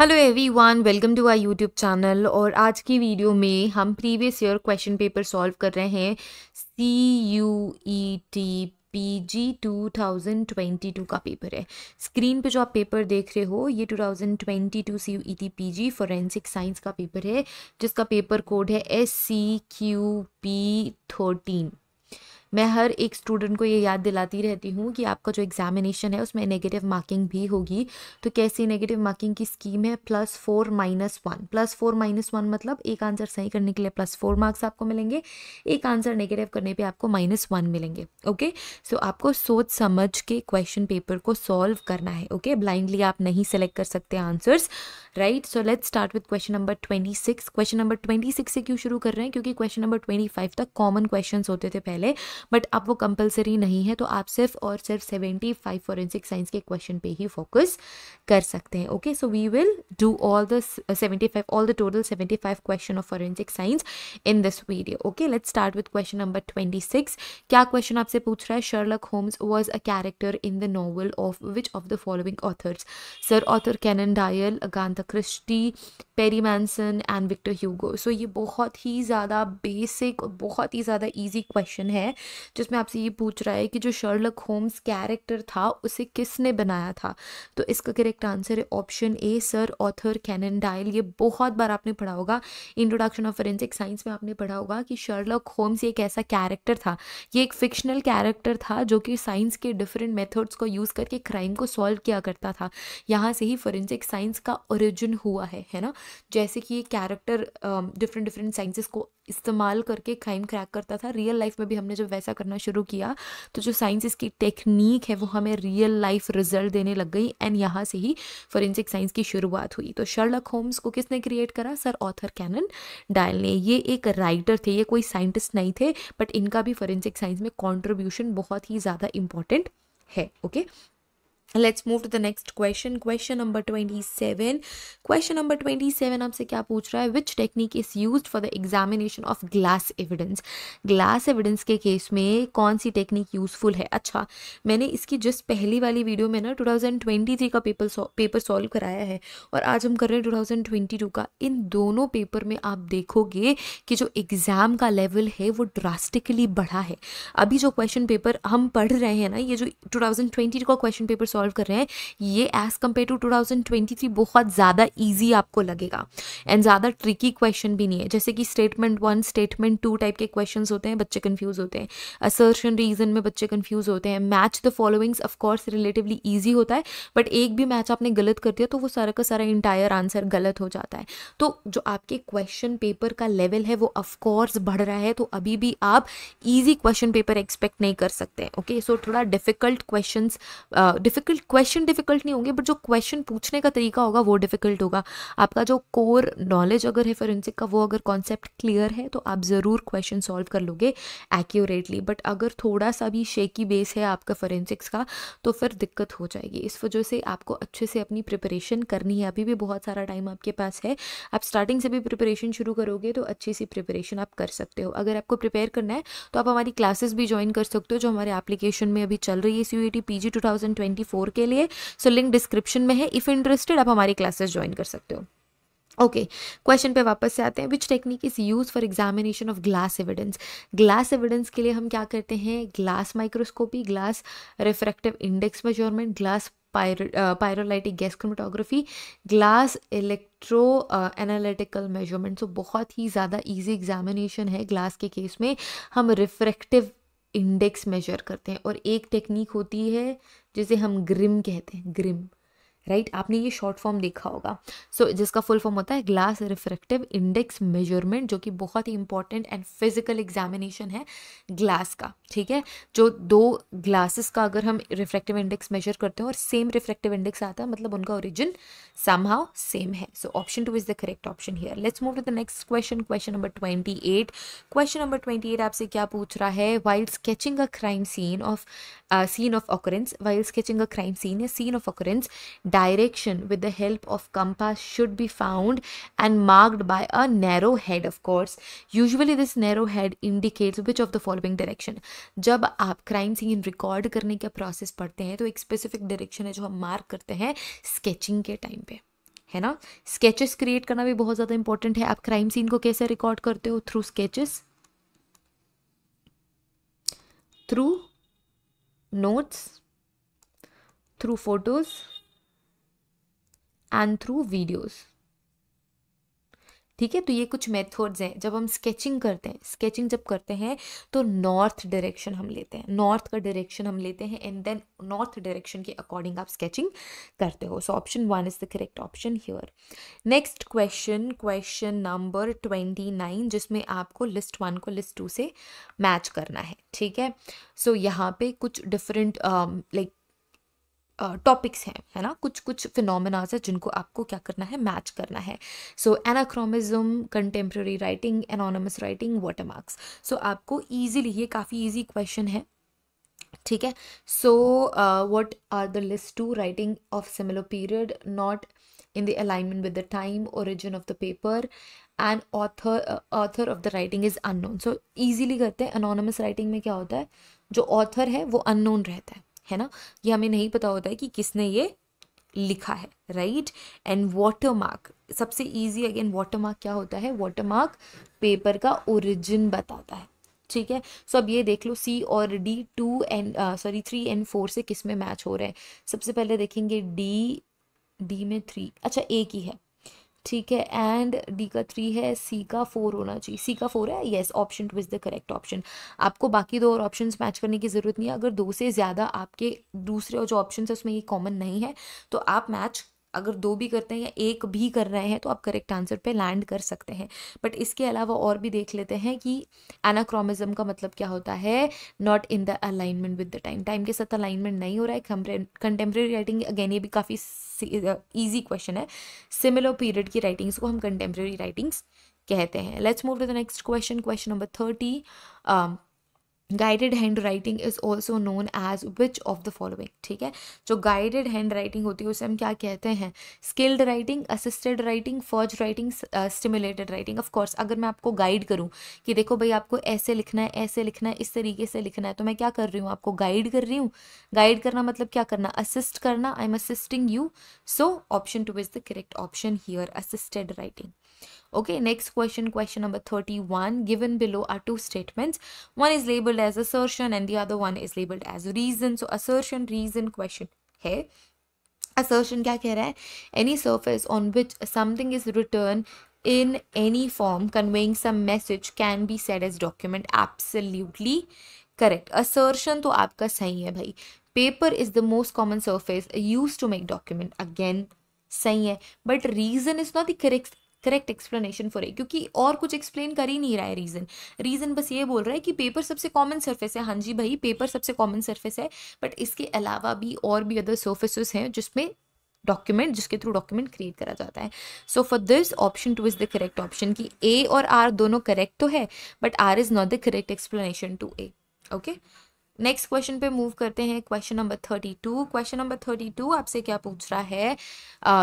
Hello everyone welcome to I YouTube channel और आज की वीडियो में हम previous year question paper solve कर रहे हैं C U E T P G two thousand twenty two का पेपर है स्क्रीन पे जो आप पेपर देख रहे हो ये two two thousand twenty C U E T P G forensic science का पेपर है जिसका पेपर कोड है S C Q P thirteen मैं हर एक स्टूडेंट को ये याद दिलाती रहती हूँ कि आपका जो एग्जामिनेशन है उसमें नेगेटिव मार्किंग भी होगी तो कैसी नेगेटिव मार्किंग की स्कीम है plus four minus one plus four minus one मतलब एक आंसर सही करने के लिए प्लस फोर मार्क्स आपको मिलेंगे एक आंसर नेगेटिव करने पर आपको माइनस वन मिलेंगे ओके सो so, आपको सोच समझ के क्वेश्चन पेपर को सॉल्व करना है ओके ब्लाइंडली आप नहीं सेलेक्ट कर सकते answers right so let's start with question number twenty six question number twenty six से क्यों शुरू कर रहे हैं क्योंकि क्वेश्चन नंबर ट्वेंटी फाइव तक कॉमन क्वेश्चन होते थे पहले बट अब वो कंपलसरी नहीं है तो आप सिर्फ और सिर्फ सेवेंटी फाइव फॉरेंसिक साइंस के क्वेश्चन पे ही फोकस कर सकते हैं okay so we will do all the seventy five all the total seventy five question of forensic science in this video okay let start with question number twenty six क्या question आपसे पूछ रहा है Sherlock Holmes was a character in the novel of which of the following authors Sir Arthur Conan Doyle अगांथा Christie Perry Mason and Victor Hugo so ये बहुत ही ज़्यादा basic बहुत ही ज़्यादा ईजी क्वेश्चन है जिसमें आपसे ये पूछ रहा है कि जो शर्लक होम्स कैरेक्टर था उसे किसने बनाया था तो इसका करेक्ट आंसर है option A Sir Arthur Conan Doyle ये बहुत बार आपने पढ़ा होगा इंट्रोडक्शन ऑफ फोरेंसिक साइंस में आपने पढ़ा होगा कि शर्लक होम्स एक ऐसा कैरेक्टर था ये एक फिक्शनल कैरेक्टर था जो कि साइंस के डिफरेंट मेथड्स को यूज़ करके क्राइम को सॉल्व किया करता था यहाँ से ही फोरेंसिक साइंस का ओरिजिन हुआ है है ना जैसे कि ये कैरेक्टर डिफरेंट डिफरेंट साइंसेस को इस्तेमाल करके क्राइम क्रैक करता था रियल लाइफ में भी हमने जब ऐसा करना शुरू किया तो जो साइंस इसकी टेक्निक है वो हमें रियल लाइफ रिजल्ट देने लग गई एंड यहाँ से ही फॉरेंसिक साइंस की शुरुआत हुई तो शर्लक होम्स को किसने क्रिएट करा सर ऑथर कैनन डायल ने ये एक राइटर थे ये कोई साइंटिस्ट नहीं थे बट इनका भी फॉरेंसिक साइंस में कॉन्ट्रीब्यूशन बहुत ही ज़्यादा इंपॉर्टेंट है okay okay? Let's move to the next question question number twenty seven question number twenty seven आपसे क्या पूछ रहा है which technique is use for the examination of glass evidence glass evidence के केस में कौन सी टेक्निक यूजफुल है अच्छा मैंने इसकी जस्ट पहली वाली वीडियो में ना टू थाउजेंड ट्वेंटी थ्री का पेपर सौ, पेपर सॉल्व कराया है और आज हम कर रहे हैं टू थाउजेंड ट्वेंटी टू का इन दोनों पेपर में आप देखोगे कि जो एग्ज़ाम का लेवल है वो ड्रास्टिकली बढ़ा है अभी जो क्वेश्चन पेपर हम पढ़ रहे हैं ना ये जो टू थाउजेंड ट्वेंटी टू का क्वेश्चन पेपर सॉल्व सॉल्व कर रहे हैं ये एज़ कम्पेयर टू 2023 बहुत ज़्यादा ईजी आपको लगेगा एंड ज़्यादा ट्रिकी क्वेश्चन भी नहीं है जैसे कि statement one statement two type के क्वेश्चन होते हैं बच्चे कन्फ्यूज़ होते हैं असर्शन रीजन में बच्चे कन्फ्यूज़ होते हैं match the followings of course relatively easy होता है बट एक भी मैच आपने गलत कर दिया तो वो सारा का सारा इंटायर आंसर गलत हो जाता है तो जो आपके क्वेश्चन पेपर का लेवल है वो ऑफकोर्स बढ़ रहा है तो अभी भी आप ईजी क्वेश्चन पेपर एक्सपेक्ट नहीं कर सकते ओके सो थोड़ा difficult question difficult difficult question difficult नहीं होंगे बट जो क्वेश्चन पूछने का तरीका होगा वो डिफिकल्ट होगा आपका जो कोर नॉलेज अगर है फोरेंसिक का वो अगर कॉन्सेप्ट क्लियर है तो आप ज़रूर क्वेश्चन सॉल्व कर लोगे एक्यूरेटली बट अगर थोड़ा सा भी शेकी बेस है आपका फोरेंसिक्स का तो फिर दिक्कत हो जाएगी इस वजह से आपको अच्छे से अपनी प्रिपरेशन करनी है अभी भी बहुत सारा टाइम आपके पास है आप स्टार्टिंग से भी प्रिपरेशन शुरू करोगे तो अच्छी सी प्रिपरेशन आप कर सकते हो अगर आपको प्रिपेयर करना है तो आप हमारी क्लासेस भी ज्वाइन कर सकते हो जो हमारे एप्लीकेशन में अभी चल रही है C U T P G two thousand twenty four four के लिए सो लिंक डिस्क्रिप्शन में है इफ़ इंटरेस्टेड आप हमारी क्लासेस ज्वाइन कर सकते हो ओके okay. क्वेश्चन पे वापस से आते हैं which technique is use for examination of glass evidence glass evidence के लिए हम क्या करते हैं glass microscopy glass refractive index measurement glass pyrolytic gas chromatography glass electro analytical measurement so बहुत ही ज़्यादा ईजी एग्जामिनेशन है ग्लास के केस में हम रिफ्रैक्टिव इंडेक्स मेजर करते हैं और एक टेक्निक होती है जिसे हम ग्रिम कहते हैं ग्रिम राइट आपने ये शॉर्ट फॉर्म देखा होगा सो so, जिसका फुल फॉर्म होता है ग्लास रिफ्रेक्टिव इंडेक्स मेजरमेंट जो कि बहुत ही इंपॉर्टेंट एंड फिजिकल एग्जामिनेशन है ग्लास का ठीक है जो दो ग्लासेस का अगर हम रिफ्रेक्टिव इंडेक्स मेजर करते हैं और सेम रिफ्रेक्टिव इंडेक्स आता है मतलब उनका ओरिजिन समहाउ सेम है so option two is the correct option here let's move to the next question question number twenty eight question number twenty eight आपसे क्या पूछ रहा है while sketching a crime scene of uh, scene of occurrence while sketching a crime scene a scene of occurrence direction with the help of compass should be found and marked by a narrow head of course usually this narrow head indicates which of the following direction jab aap crime scene record karne ka process padhte hain to ek specific direction hai jo hum mark karte hain sketching ke time pe है ना sketches create करना भी बहुत ज़्यादा important है आप crime scene को कैसे रिकॉर्ड करते हो through sketches through notes, through photos and through videos. ठीक है तो ये कुछ मेथड्स हैं जब हम स्केचिंग करते हैं स्केचिंग जब करते हैं तो नॉर्थ डायरेक्शन हम लेते हैं नॉर्थ का डायरेक्शन हम लेते हैं एंड देन नॉर्थ डायरेक्शन के अकॉर्डिंग आप स्केचिंग करते हो so option one is the correct option here next question question number twenty nine जिसमें आपको लिस्ट वन को लिस्ट टू से मैच करना है ठीक है सो so, यहाँ पे कुछ डिफरेंट लाइक um, टॉपिक्स हैं है ना कुछ कुछ फिनोमिनाज है जिनको आपको क्या करना है मैच करना है so anachronism contemporary writing anonymous writing water marks so आपको ईजिली ये काफ़ी ईजी क्वेश्चन है ठीक है so what are the list two writing of similar period not in the alignment with the time origin of the paper and author author of the writing is unknown so easily करते हैं anonymous writing में क्या होता है जो author है वो unknown रहता है है ना ये हमें नहीं पता होता है कि किसने ये लिखा है राइट एंड वाटर मार्क सबसे ईजी अगेन वाटर मार्क क्या होता है वाटर मार्क पेपर का ओरिजिन बताता है ठीक है सो अब ये देख लो सी और D two and sorry three and four से किस में मैच हो रहे हैं सबसे पहले देखेंगे डी डी में थ्री अच्छा एक ही है ठीक है एंड डी का थ्री है सी का फोर होना चाहिए सी का फोर है yes option two is the correct option आपको बाकी दो और ऑप्शन मैच करने की ज़रूरत नहीं है अगर दो से ज़्यादा आपके दूसरे और जो ऑप्शन है उसमें ये कॉमन नहीं है तो आप मैच अगर दो भी करते हैं या एक भी कर रहे हैं तो आप करेक्ट आंसर पे लैंड कर सकते हैं बट इसके अलावा और भी देख लेते हैं कि एनाक्रोमिज्म का मतलब क्या होता है not in the alignment with the time time के साथ अलाइनमेंट नहीं हो रहा है कंटेम्प्रेरी राइटिंग अगेन ये भी काफ़ी ईजी क्वेश्चन है सिमिलर पीरियड की राइटिंग्स को हम कंटेम्प्रेरी राइटिंग्स कहते हैं let's move to the next question question number thirty guided hand writing is also known as which of the following ठीक है जो गाइडेड हैंड राइटिंग होती है उसे हम क्या कहते हैं skilled writing assisted writing forged writing stimulated writing of course अगर मैं आपको गाइड करूँ कि देखो भाई आपको ऐसे लिखना है ऐसे लिखना है इस तरीके से लिखना है तो मैं क्या कर रही हूँ आपको गाइड कर रही हूँ गाइड करना मतलब क्या करना असिस्ट करना I am assisting you so option two is the correct option here assisted writing Okay, next question, question number 31. Given below are two statements. One is labeled as assertion and the other one is labeled as reason. So, assertion, reason question hey assertion क्या कह रहा any surface on which something is written in any form conveying some message can be said as document absolutely correct assertion to आपका सही है भाई paper is the most common surface used to make document again सही but reason is not the correct correct explanation for A क्योंकि और कुछ explain कर ही नहीं रहा है रीज़न रीज़न बस ये बोल रहा है कि पेपर सबसे कॉमन सर्फेस है हाँ जी भाई पेपर सबसे कॉमन सर्फेस है बट इसके अलावा भी और भी अदर सर्फेसिस हैं जिसमें डॉक्यूमेंट जिसके थ्रू डॉक्यूमेंट क्रिएट करा जाता है so for this option two is the correct option कि ए और आर दोनों करेक्ट तो है but R is not the correct explanation to A okay next question पे मूव करते हैं question number thirty two question number thirty two आपसे क्या पूछ रहा है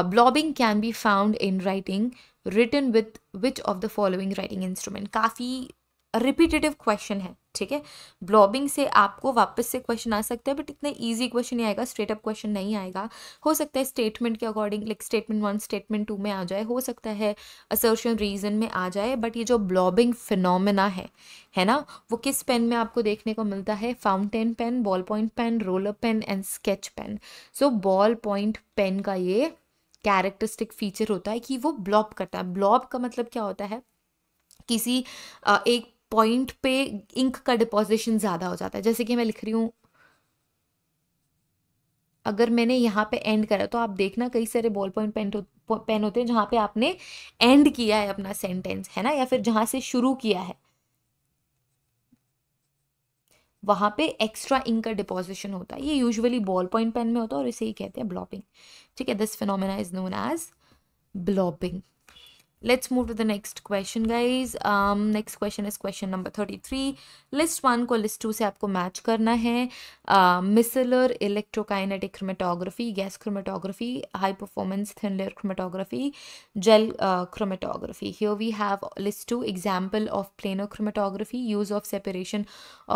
blobbing can be found in writing written with which of the following writing instrument काफ़ी repetitive question है ठीक है ब्लॉबिंग से आपको वापस से क्वेश्चन आ सकता है बट इतना ईजी क्वेश्चन नहीं आएगा स्ट्रेट अप क्वेश्चन नहीं आएगा हो सकता है स्टेटमेंट के according like statement one statement two में आ जाए हो सकता है असर्शन रीजन में आ जाए बट ये जो ब्लॉबिंग फिनोमिना है है ना वो किस पेन में आपको देखने को मिलता है fountain pen ball point pen roller pen and sketch pen so ball point pen का ये कैरेक्टरिस्टिक फीचर होता है कि वो ब्लॉब करता है ब्लॉब का मतलब क्या होता है किसी एक पॉइंट पे इंक का डिपोजिशन ज़्यादा हो जाता है जैसे कि मैं लिख रही हूं अगर मैंने यहाँ पे एंड करा तो आप देखना कई सारे बॉल पॉइंट पेन पेन होते हैं जहाँ पे आपने एंड किया है अपना सेंटेंस है ना या फिर जहाँ से शुरू किया है वहाँ पे एक्स्ट्रा इंक का डिपोजिशन होता है ये यूजुअली बॉल पॉइंट पेन में होता है और इसे ही कहते हैं ब्लॉपिंग ठीक है this phenomena is known as blobbing let's move to the next question guys next question is question number thirty three list one को लिस्ट टू से आपको मैच करना है micellar electrokinetic chromatography gas chromatography high performance thin chromatography gel chromatography here we have list two example of planar chromatography use of separation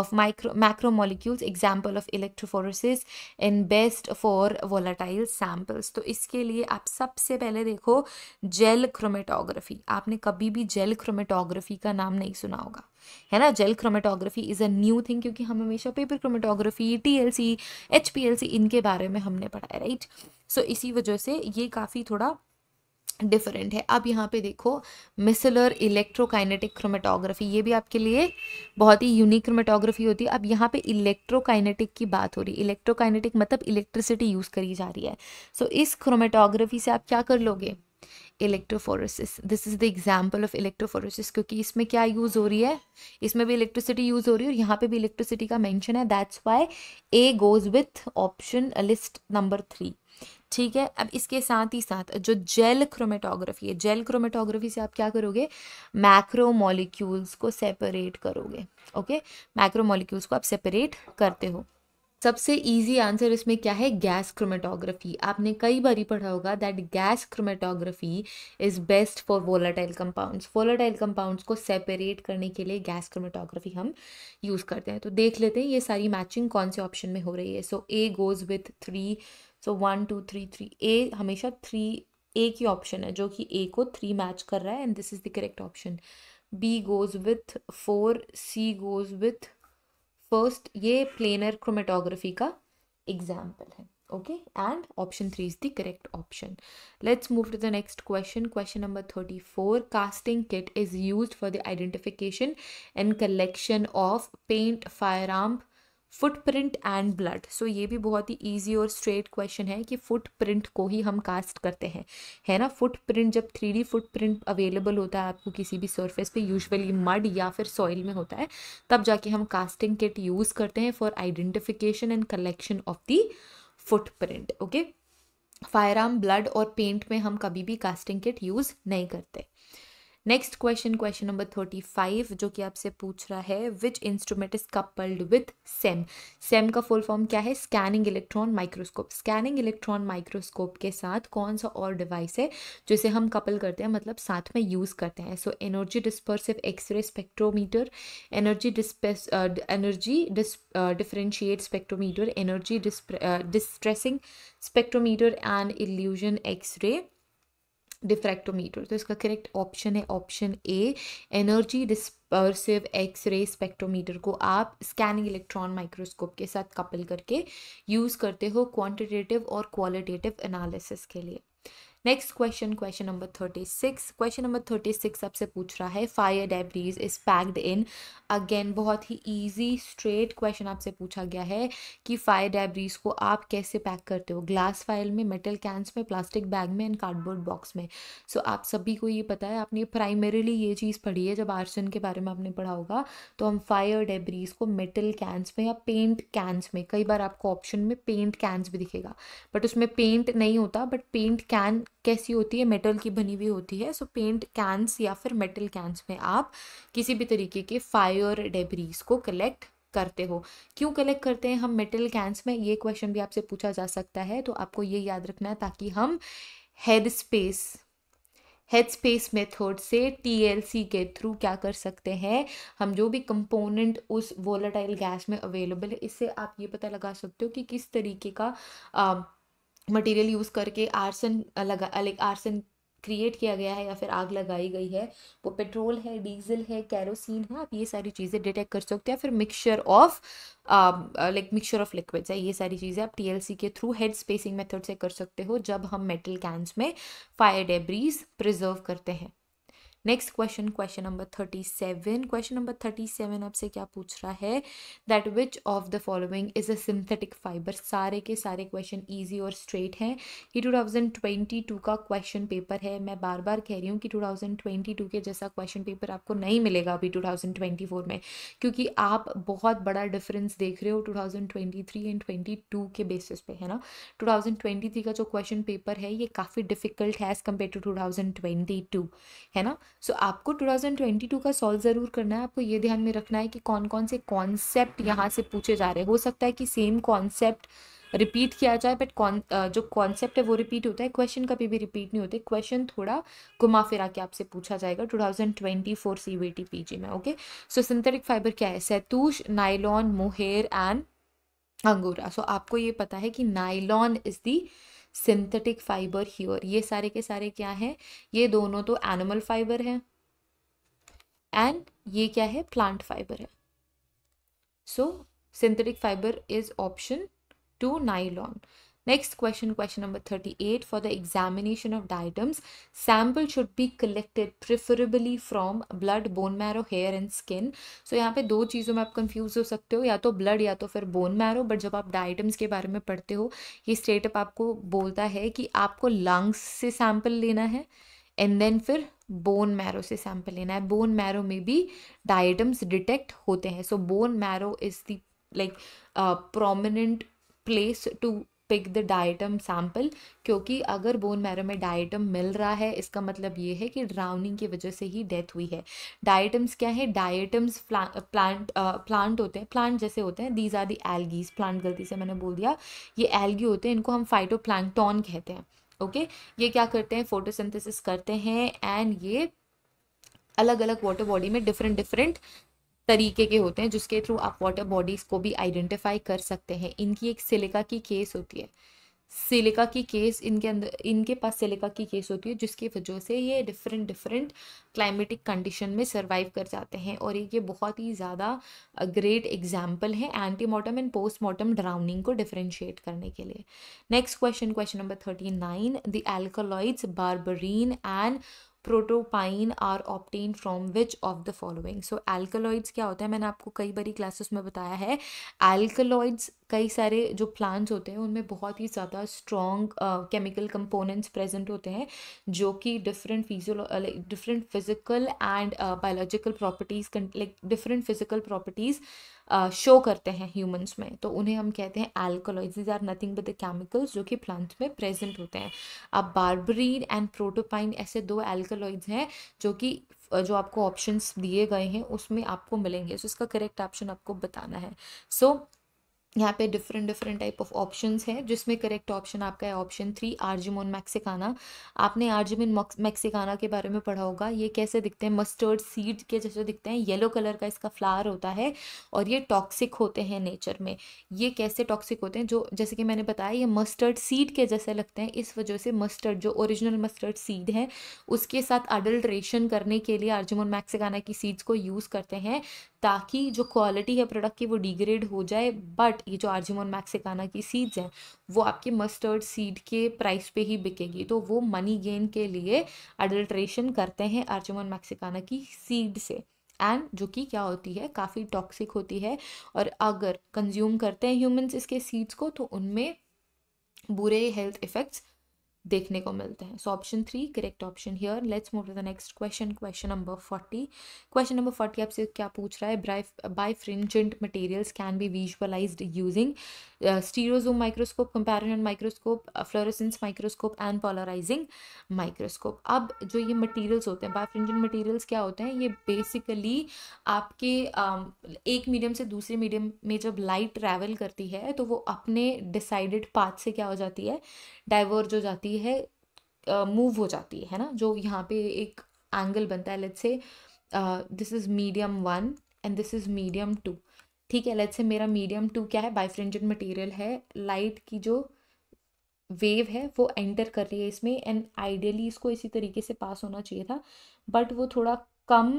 of micro macro molecules example of electrophoresis and best for volatile samples तो इसके लिए आप सबसे पहले देखो jail chromatography chromatography आपने कभी भी जेल क्रोमेटोग्राफी का नाम नहीं सुना होगा है ना gel chromatography is a new thing क्योंकि हम हमेशा paper chromatography T L C H P L C इनके बारे में हमने पढ़ा है राइट सो इसी वजह से ये काफ़ी थोड़ा डिफरेंट है अब यहाँ पे देखो मिसलर इलेक्ट्रोकाइनेटिक क्रोमेटोग्राफी ये भी आपके लिए बहुत ही यूनिक क्रोमेटोग्राफी होती है अब यहाँ पे इलेक्ट्रोकाइनेटिक की बात हो रही है इलेक्ट्रोकाइनेटिक मतलब इलेक्ट्रिसिटी यूज़ करी जा रही है सो so, इस क्रोमेटोग्राफी से आप क्या कर लोगे electrophoresis this is the example of electrophoresis क्योंकि इसमें क्या यूज़ हो रही है इसमें भी इलेक्ट्रिसिटी यूज़ हो रही है और यहाँ पे भी इलेक्ट्रिसिटी का मैंशन है that's why A goes with option list number three ठीक है अब इसके साथ ही साथ जो जेल क्रोमेटोग्राफी है जेल क्रोमेटोग्राफी से आप क्या करोगे मैक्रो मॉलिक्यूल्स को सेपरेट करोगे ओके मैक्रो मॉलिक्यूल्स को आप सेपरेट करते हो सबसे इजी आंसर इसमें क्या है गैस क्रोमेटोग्राफी आपने कई बार ही पढ़ा होगा that gas chromatography is best for volatile compounds volatile compounds को सेपरेट करने के लिए गैस क्रोमेटोग्राफी हम यूज़ करते हैं तो देख लेते हैं ये सारी मैचिंग कौन से ऑप्शन में हो रही है so A goes with three so one two three three A हमेशा थ्री ए की ऑप्शन है जो कि ए को थ्री मैच कर रहा है and this is the correct option B goes with four C goes with first ये प्लेनर क्रोमेटोग्राफी का एग्जाम्पल है okay and option three is the correct option let's move to the next question question number thirty four casting kit is use for the identification and collection of paint fire arm footprint and blood so ये भी बहुत ही easy और straight question है कि footprint को ही हम cast करते हैं है ना फुटप्रिंट जब थ्री डी प्रिंट अवेलेबल होता है आपको किसी भी सरफेस पे यूजली मड या फिर सॉइल में होता है तब जाके हम कास्टिंग किट यूज़ करते हैं for identification and collection of the footprint okay fire arm blood और पेंट में हम कभी भी कास्टिंग किट यूज़ नहीं करते next question question number thirty five जो कि आपसे पूछ रहा है which instrument is coupled with SEM SEM का फुल फॉर्म क्या है scanning electron microscope scanning electron microscope के साथ कौन सा और डिवाइस है जिसे हम कपल करते हैं मतलब साथ में यूज़ करते हैं so energy dispersive X ray spectrometer energy disperse energy dis differentiate spectrometer energy distressing spectrometer and illusion X ray diffractometer तो इसका करेक्ट ऑप्शन है option A energy dispersive X ray spectrometer को आप स्कैनिंग इलेक्ट्रॉन माइक्रोस्कोप के साथ कपल करके यूज़ करते हो क्वांटिटेटिव और क्वालिटेटिव एनालिसिस के लिए next question question number thirty six question number thirty six आपसे पूछ रहा है fire debris is packed in again बहुत ही ईजी स्ट्रेट क्वेश्चन आपसे पूछा गया है कि फायर डेब्रीज को आप कैसे पैक करते हो ग्लास फाइल में मेटल कैंस में प्लास्टिक बैग में एंड कार्डबोर्ड बॉक्स में सो so, आप सभी को ये पता है आपने प्राइमरीली ये चीज़ पढ़ी है जब आर्सन के बारे में आपने पढ़ा होगा तो हम फायर डेब्रीज को मेटल कैंस में या पेंट कैंस में कई बार आपको ऑप्शन में पेंट कैंस भी दिखेगा बट उसमें पेंट नहीं होता बट पेंट कैन कैसी होती है मेटल की बनी हुई होती है सो पेंट कैंस या फिर मेटल कैंस में आप किसी भी तरीके के फायर डेब्रीज को कलेक्ट करते हो क्यों कलेक्ट करते हैं हम मेटल कैंस में ये क्वेश्चन भी आपसे पूछा जा सकता है तो आपको ये याद रखना है ताकि हम head space head space method से टीएलसी के थ्रू क्या कर सकते हैं हम जो भी कंपोनेंट उस वोलाटाइल गैस में अवेलेबल है इससे आप ये पता लगा सकते हो कि किस तरीके का आ, मटेरियल यूज़ करके आर्सन लगा लाइक आर्सन क्रिएट किया गया है या फिर आग लगाई गई है वो पेट्रोल है डीजल है कैरोसिन है आप ये सारी चीज़ें डिटेक्ट कर सकते हैं फिर mixture of like mixture of liquids है ये सारी चीज़ें आप टीएलसी के थ्रू हेड स्पेसिंग मेथड से कर सकते हो जब हम मेटल कैंस में फायर डेब्रीज प्रिजर्व करते हैं next question question number thirty seven question number thirty seven आपसे क्या पूछ रहा है that which of the following is a synthetic fibre सारे के सारे क्वेश्चन ईजी और स्ट्रेट हैं ये टू थाउजेंड ट्वेंटी टू का क्वेश्चन पेपर है मैं बार बार कह रही हूँ कि टू थाउजेंड ट्वेंटी टू के जैसा क्वेश्चन पेपर आपको नहीं मिलेगा अभी टू थाउजेंड ट्वेंटी फोर में क्योंकि आप बहुत बड़ा डिफरेंस देख रहे हो two thousand twenty three and twenty two के बेसिस पे है ना टू थाउजेंड ट्वेंटी थ्री का जो क्वेश्चन पेपर है ये काफ़ी डिफिकल्ट है as compare to two thousand twenty two है ना सो so, आपको 2022 का सॉल्व ज़रूर करना है आपको ये ध्यान में रखना है कि कौन कौन से कॉन्सेप्ट यहाँ से पूछे जा रहे हैं हो सकता है कि सेम कॉन्सेप्ट रिपीट किया जाए बट कौन जो कॉन्सेप्ट है वो रिपीट होता है क्वेश्चन कभी भी रिपीट नहीं होते क्वेश्चन थोड़ा घुमा फिरा के आपसे पूछा जाएगा two thousand twenty four C T P G में ओके सो सिंथेटिक फाइबर क्या है सैतूश नाइलॉन मोहेर एंड अंगूरा सो so, आपको ये पता है कि nylon is the synthetic fibre here ये सारे के सारे क्या हैं ये दोनों तो एनिमल फाइबर है एंड ये क्या है प्लांट फाइबर है so synthetic fibre is option two nylon Next question, question number 38. For the examination of diatoms, sample should be collected preferably from blood, bone marrow, hair and skin. So यहाँ पे दो चीज़ों में आप confuse हो सकते हो या तो blood या तो फिर bone marrow. But जब आप diatoms के बारे में पढ़ते हो ये straight up आपको बोलता है कि आपको lungs से sample लेना है एंड देन फिर बोन मैरो से सैंपल लेना है बोन मैरो में भी डायटम्स डिटेक्ट होते हैं so bone marrow is the like prominent place to pick the diatom sample क्योंकि अगर बोन मैरो में डाइटम मिल रहा है इसका मतलब ये है कि ड्राउनिंग की वजह से ही डेथ हुई है डाइटम्स क्या है डाइटम्स प्लांट प्लांट होते हैं प्लांट जैसे होते हैं these are the algae plant गलती से मैंने बोल दिया ये एल्गी होते हैं इनको हम फाइटो कहते हैं ओके ये क्या करते हैं फोटोसिंथेसिस करते हैं एंड ये अलग अलग वाटर बॉडी में डिफरेंट डिफरेंट तरीके के होते हैं जिसके थ्रू आप वाटर बॉडीज़ को भी आइडेंटिफाई कर सकते हैं इनकी एक सिलिका की केस होती है सिलिका की केस इनके अंदर इनके पास सिलिका की केस होती है जिसकी वजह से ये डिफरेंट डिफरेंट क्लाइमेटिक कंडीशन में सर्वाइव कर जाते हैं और ये बहुत ही ज़्यादा ग्रेट एग्जाम्पल है एंटीमार्टम एंड पोस्टमार्टम ड्राउनिंग को डिफ्रेंशिएट करने के लिए next question question number thirty nine the alkaloids berberine and protopine are obtained from which of the following so alkaloids क्या होता है मैंने आपको कई बारी क्लासेस में बताया है एल्कलॉइड्स कई सारे जो प्लांट्स होते हैं उनमें बहुत ही ज़्यादा स्ट्रॉन्ग केमिकल कंपोनेंट्स प्रेजेंट होते हैं जो कि different physio different physical and biological properties like different physical properties show करते हैं ह्यूमंस में तो उन्हें हम कहते हैं alkaloid these are nothing but the chemicals जो कि प्लांट में प्रेजेंट होते हैं अब बारबरीन एंड प्रोटोपाइन ऐसे दो एल्कोलॉइड्स हैं जो कि जो आपको ऑप्शंस दिए गए हैं उसमें आपको मिलेंगे सो so, इसका करेक्ट ऑप्शन आपको बताना है सो so, यहाँ पे different different type of options हैं जिसमें करेक्ट ऑप्शन आपका है ऑप्शन थ्री आर्जिमोन मैक्सिकाना आपने आर्जिमिन मैक्सिकाना के बारे में पढ़ा होगा ये कैसे दिखते हैं मस्टर्ड सीड के जैसे दिखते हैं येलो कलर का इसका फ्लावर होता है और ये टॉक्सिक होते हैं नेचर में ये कैसे टॉक्सिक होते हैं जो जैसे कि मैंने बताया ये मस्टर्ड सीड के जैसे लगते हैं इस वजह से मस्टर्ड जो ओरिजिनल मस्टर्ड सीड है उसके साथ अडल्ट्रेशन करने के लिए आर्जिमोन मैक्सिकाना की सीड्स को यूज़ करते हैं ताकि जो क्वालिटी है प्रोडक्ट की वो डिग्रेड हो जाए बट ये जो आर्जिमोन मैक्सिकाना की सीड्स हैं वो आपके मस्टर्ड सीड के प्राइस पे ही बिकेगी तो वो मनी गेन के लिए अडल्ट्रेशन करते हैं आर्जिमोन मैक्सिकाना की सीड से एंड जो कि क्या होती है काफ़ी टॉक्सिक होती है और अगर कंज्यूम करते हैं ह्यूमन्स इसके सीड्स को तो उनमें बुरे हेल्थ इफ़ेक्ट्स देखने को मिलते हैं so option three correct option here let's move to the next question question number forty question number forty आपसे क्या पूछ रहा है birefringent materials can be visualise using stereozoom microscope comparison microscope fluorescence microscope and polarising microscope अब जो ये materials होते हैं बायफ्रिंजेंट मटीरियल्स क्या होते हैं ये बेसिकली आपके um, एक मीडियम से दूसरे मीडियम में जब लाइट ट्रैवल करती है तो वो अपने डिसाइडेड पाथ से क्या हो जाती है डाइवर्ज हो जाती है होती है मूव हो जाती है ना जो यहाँ पे एक एंगल बनता है let say this is medium one and this is medium two ठीक है लेट से मेरा मीडियम टू क्या है बाइफ्रेंजेड मटेरियल है लाइट की जो वेव है वो एंटर कर रही है इसमें एंड आइडियली इसको इसी तरीके से पास होना चाहिए था बट वो थोड़ा कम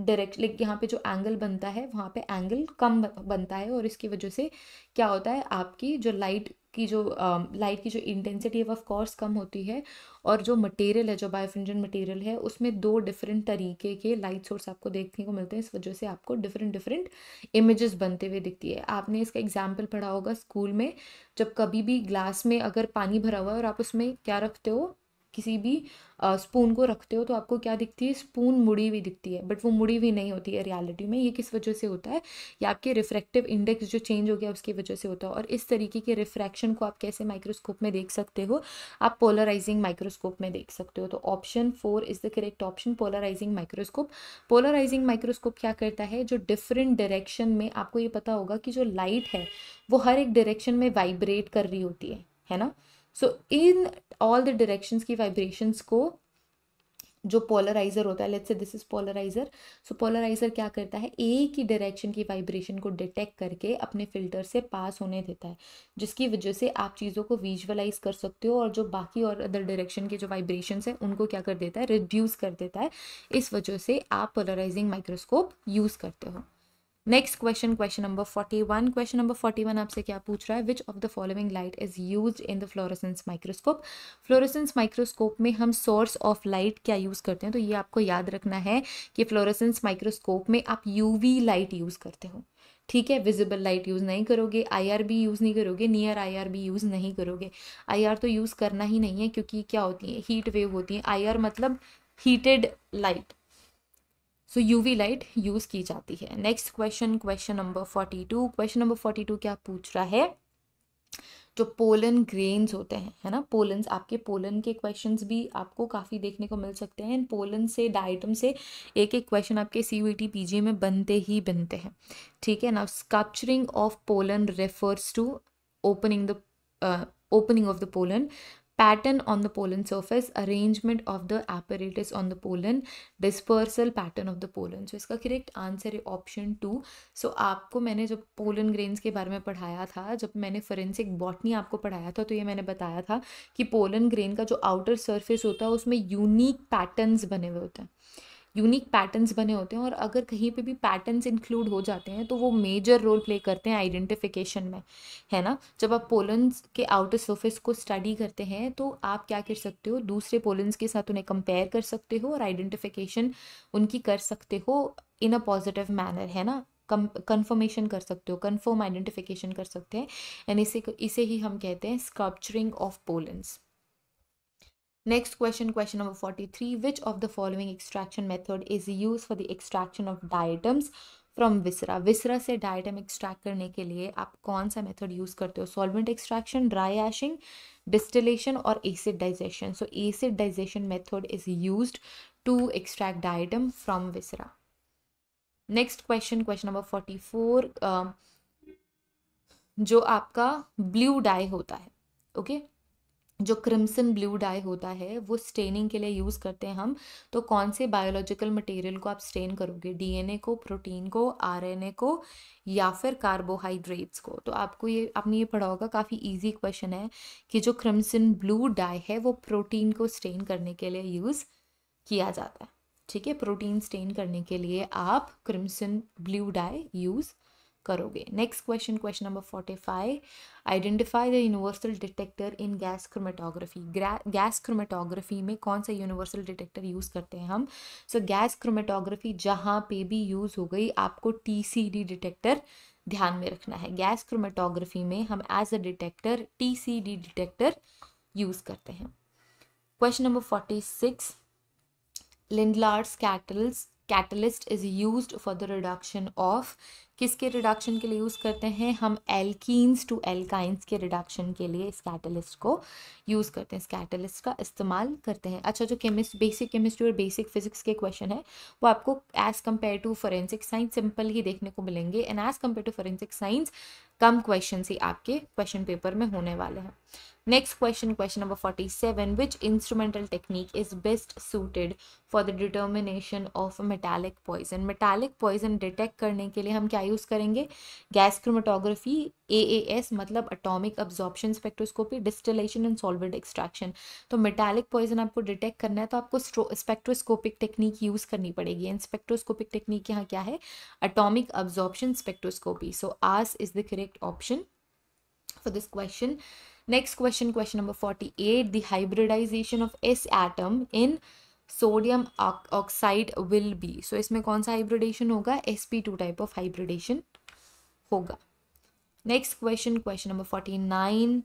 डायरेक्ट लाइक यहाँ पे जो एंगल बनता है वहाँ पे एंगल कम बनता है और इसकी वजह से क्या होता है आपकी जो लाइट की जो लाइट की जो इंटेंसिटी है वो ऑफकोर्स कम होती है और जो मटेरियल है जो बायोफ्रिंजन मटेरियल है उसमें दो डिफरेंट तरीके के लाइट सोर्स आपको देखने को मिलते हैं इस वजह से आपको डिफरेंट डिफरेंट इमेजेस बनते हुए दिखती है आपने इसका एग्जाम्पल पढ़ा होगा स्कूल में जब कभी भी ग्लास में अगर पानी भरा हुआ है और आप उसमें क्या रखते हो किसी भी स्पून को रखते हो तो आपको क्या दिखती है स्पून मुड़ी हुई दिखती है बट वो मुड़ी हुई नहीं होती है रियलिटी में ये किस वजह से होता है ये आपके रिफ्रैक्टिव इंडेक्स जो चेंज हो गया उसकी वजह से होता है और इस तरीके के रिफ्रैक्शन को आप कैसे माइक्रोस्कोप में देख सकते हो आप पोलराइजिंग माइक्रोस्कोप में देख सकते हो तो option four is the correct option polarising microscope polarising microscope क्या करता है जो डिफरेंट डायरेक्शन में आपको ये पता होगा कि जो लाइट है वो हर एक डायरेक्शन में वाइब्रेट कर रही होती है है ना so in all the directions की वाइब्रेशंस को जो पोलराइजर होता है let's say this is polariser so polariser क्या करता है एक ही डायरेक्शन की वाइब्रेशन को डिटेक्ट करके अपने फिल्टर से पास होने देता है जिसकी वजह से आप चीज़ों को विजुअलाइज कर सकते हो और जो बाकी और अदर डायरेक्शन के जो वाइब्रेशन है उनको क्या कर देता है रिड्यूस कर देता है इस वजह से आप पोलराइजिंग माइक्रोस्कोप यूज़ करते हो next question question number forty one question number forty one आपसे क्या पूछ रहा है which of the following light is use in the fluorescence microscope fluorescence microscope में हम सोर्स ऑफ लाइट क्या यूज़ करते हैं तो ये आपको याद रखना है कि फ्लोरोसेंस माइक्रोस्कोप में आप यूवी लाइट यूज़ करते हो ठीक है विजिबल लाइट यूज़ नहीं करोगे आईआरबी यूज़ नहीं करोगे नियर आईआरबी यूज़ नहीं करोगे आईआर तो यूज़ करना ही नहीं है क्योंकि क्या होती है हीट वेव होती है आईआर मतलब heated light so UV light use की जाती है next question question number forty two question number forty two क्या पूछ रहा है जो पोलन ग्रेन्स होते हैं है ना पोलन आपके पोलन के क्वेश्चंस भी आपको काफ़ी देखने को मिल सकते हैं पोलन से डाइटम से एक एक क्वेश्चन आपके सी यू पीजी में बनते ही बनते हैं ठीक है ना sculpturing of pollen refers to opening the opening of the pollen pattern on the pollen surface arrangement of the apparatus on the pollen, dispersal pattern of the pollen so इसका correct answer है option two so आपको मैंने जब pollen grains के बारे में पढ़ाया था जब मैंने फोरेंसिक बॉटनी आपको पढ़ाया था तो ये मैंने बताया था कि पोलन ग्रेन का जो आउटर सर्फेस होता है उसमें यूनिक पैटर्न्स बने हुए होते हैं यूनिक पैटर्न्स बने होते हैं और अगर कहीं पे भी पैटर्न्स इंक्लूड हो जाते हैं तो वो मेजर रोल प्ले करते हैं आइडेंटिफिकेशन में है ना जब आप पोलन्स के आउटर सर्फेस को स्टडी करते हैं तो आप क्या कर सकते हो दूसरे पोलन्स के साथ उन्हें कंपेयर कर सकते हो और आइडेंटिफिकेशन उनकी कर सकते हो इन अ पॉजिटिव मैनर है ना कन्फर्मेशन कर सकते हो कन्फर्म आइडेंटिफिकेशन कर सकते हैं एंड इसे इसे ही हम कहते हैं sculpturing of pollens Next question, question number 43. Which of the following extraction method is used for the extraction of diatoms from viscera viscera से डाइटम एक्सट्रैक्ट करने के लिए आप कौन सा मेथड यूज़ करते हो solvent extraction dry ashing distillation और acid digestion so acid digestion method is use to extract diatom from viscera next question question number forty four जो आपका ब्लू डाई होता है ओके okay? जो क्रिम्सन ब्लू डाई होता है वो staining के लिए यूज़ करते हैं हम तो कौन से बायोलॉजिकल मटेरियल को आप स्टेन करोगे डीएनए को प्रोटीन को आरएनए को या फिर कार्बोहाइड्रेट्स को तो आपको ये आपने ये पढ़ा होगा काफ़ी इजी क्वेश्चन है कि जो क्रिम्सन ब्लू डाई है वो प्रोटीन को स्टेन करने के लिए यूज़ किया जाता है ठीक है प्रोटीन स्टेन करने के लिए आप क्रिम्सन ब्लू डाई यूज़ करोगे next question question number forty five identify the universal detector in gas chromatography gas chromatography में कौन सा यूनिवर्सल डिटेक्टर यूज़ करते हैं हम सो गैस क्रोमेटोग्राफी जहाँ पे भी यूज़ हो गई आपको टी डिटेक्टर ध्यान में रखना है गैस क्रोमेटोग्राफी में हम as a detector T detector use करते हैं question number forty six Lindlar's catals catalyst is use for the reduction of किसके रिडक्शन के लिए यूज़ करते हैं हम एल्कीस टू एल्काइंस के रिडक्शन के लिए इस कैटलिस्ट को यूज़ करते हैं इस कैटलिस्ट का इस्तेमाल करते हैं अच्छा जो केमिस्ट बेसिक केमिस्ट्री और बेसिक फिजिक्स के क्वेश्चन है वो आपको as compare to forensic science simple ही देखने को मिलेंगे and as compare to forensic science कम क्वेश्चन ही आपके क्वेश्चन पेपर में होने वाले हैं next question question number forty seven which instrumental technique is best suited for the determination of metallic poison metallic poison detect करने के लिए हम क्या यूज़ करेंगे गैस क्रोमेटोग्राफी ए मतलब atomic absorption spectroscopy distillation and solvent extraction तो metallic poison आपको detect करना है तो आपको स्पेक्ट्रोस्कोपिक टेक्निक यूज़ करनी पड़ेगी एंड स्पेक्ट्रोस्कोपिक टेक्निक यहाँ क्या है atomic absorption spectroscopy so AAS is the correct option for this question. Next question, question number 48. The hybridization of S atom in sodium oxide will be. So, is mein hybridization hoga? SP2 type of hybridization hoga. Next question, question number 49.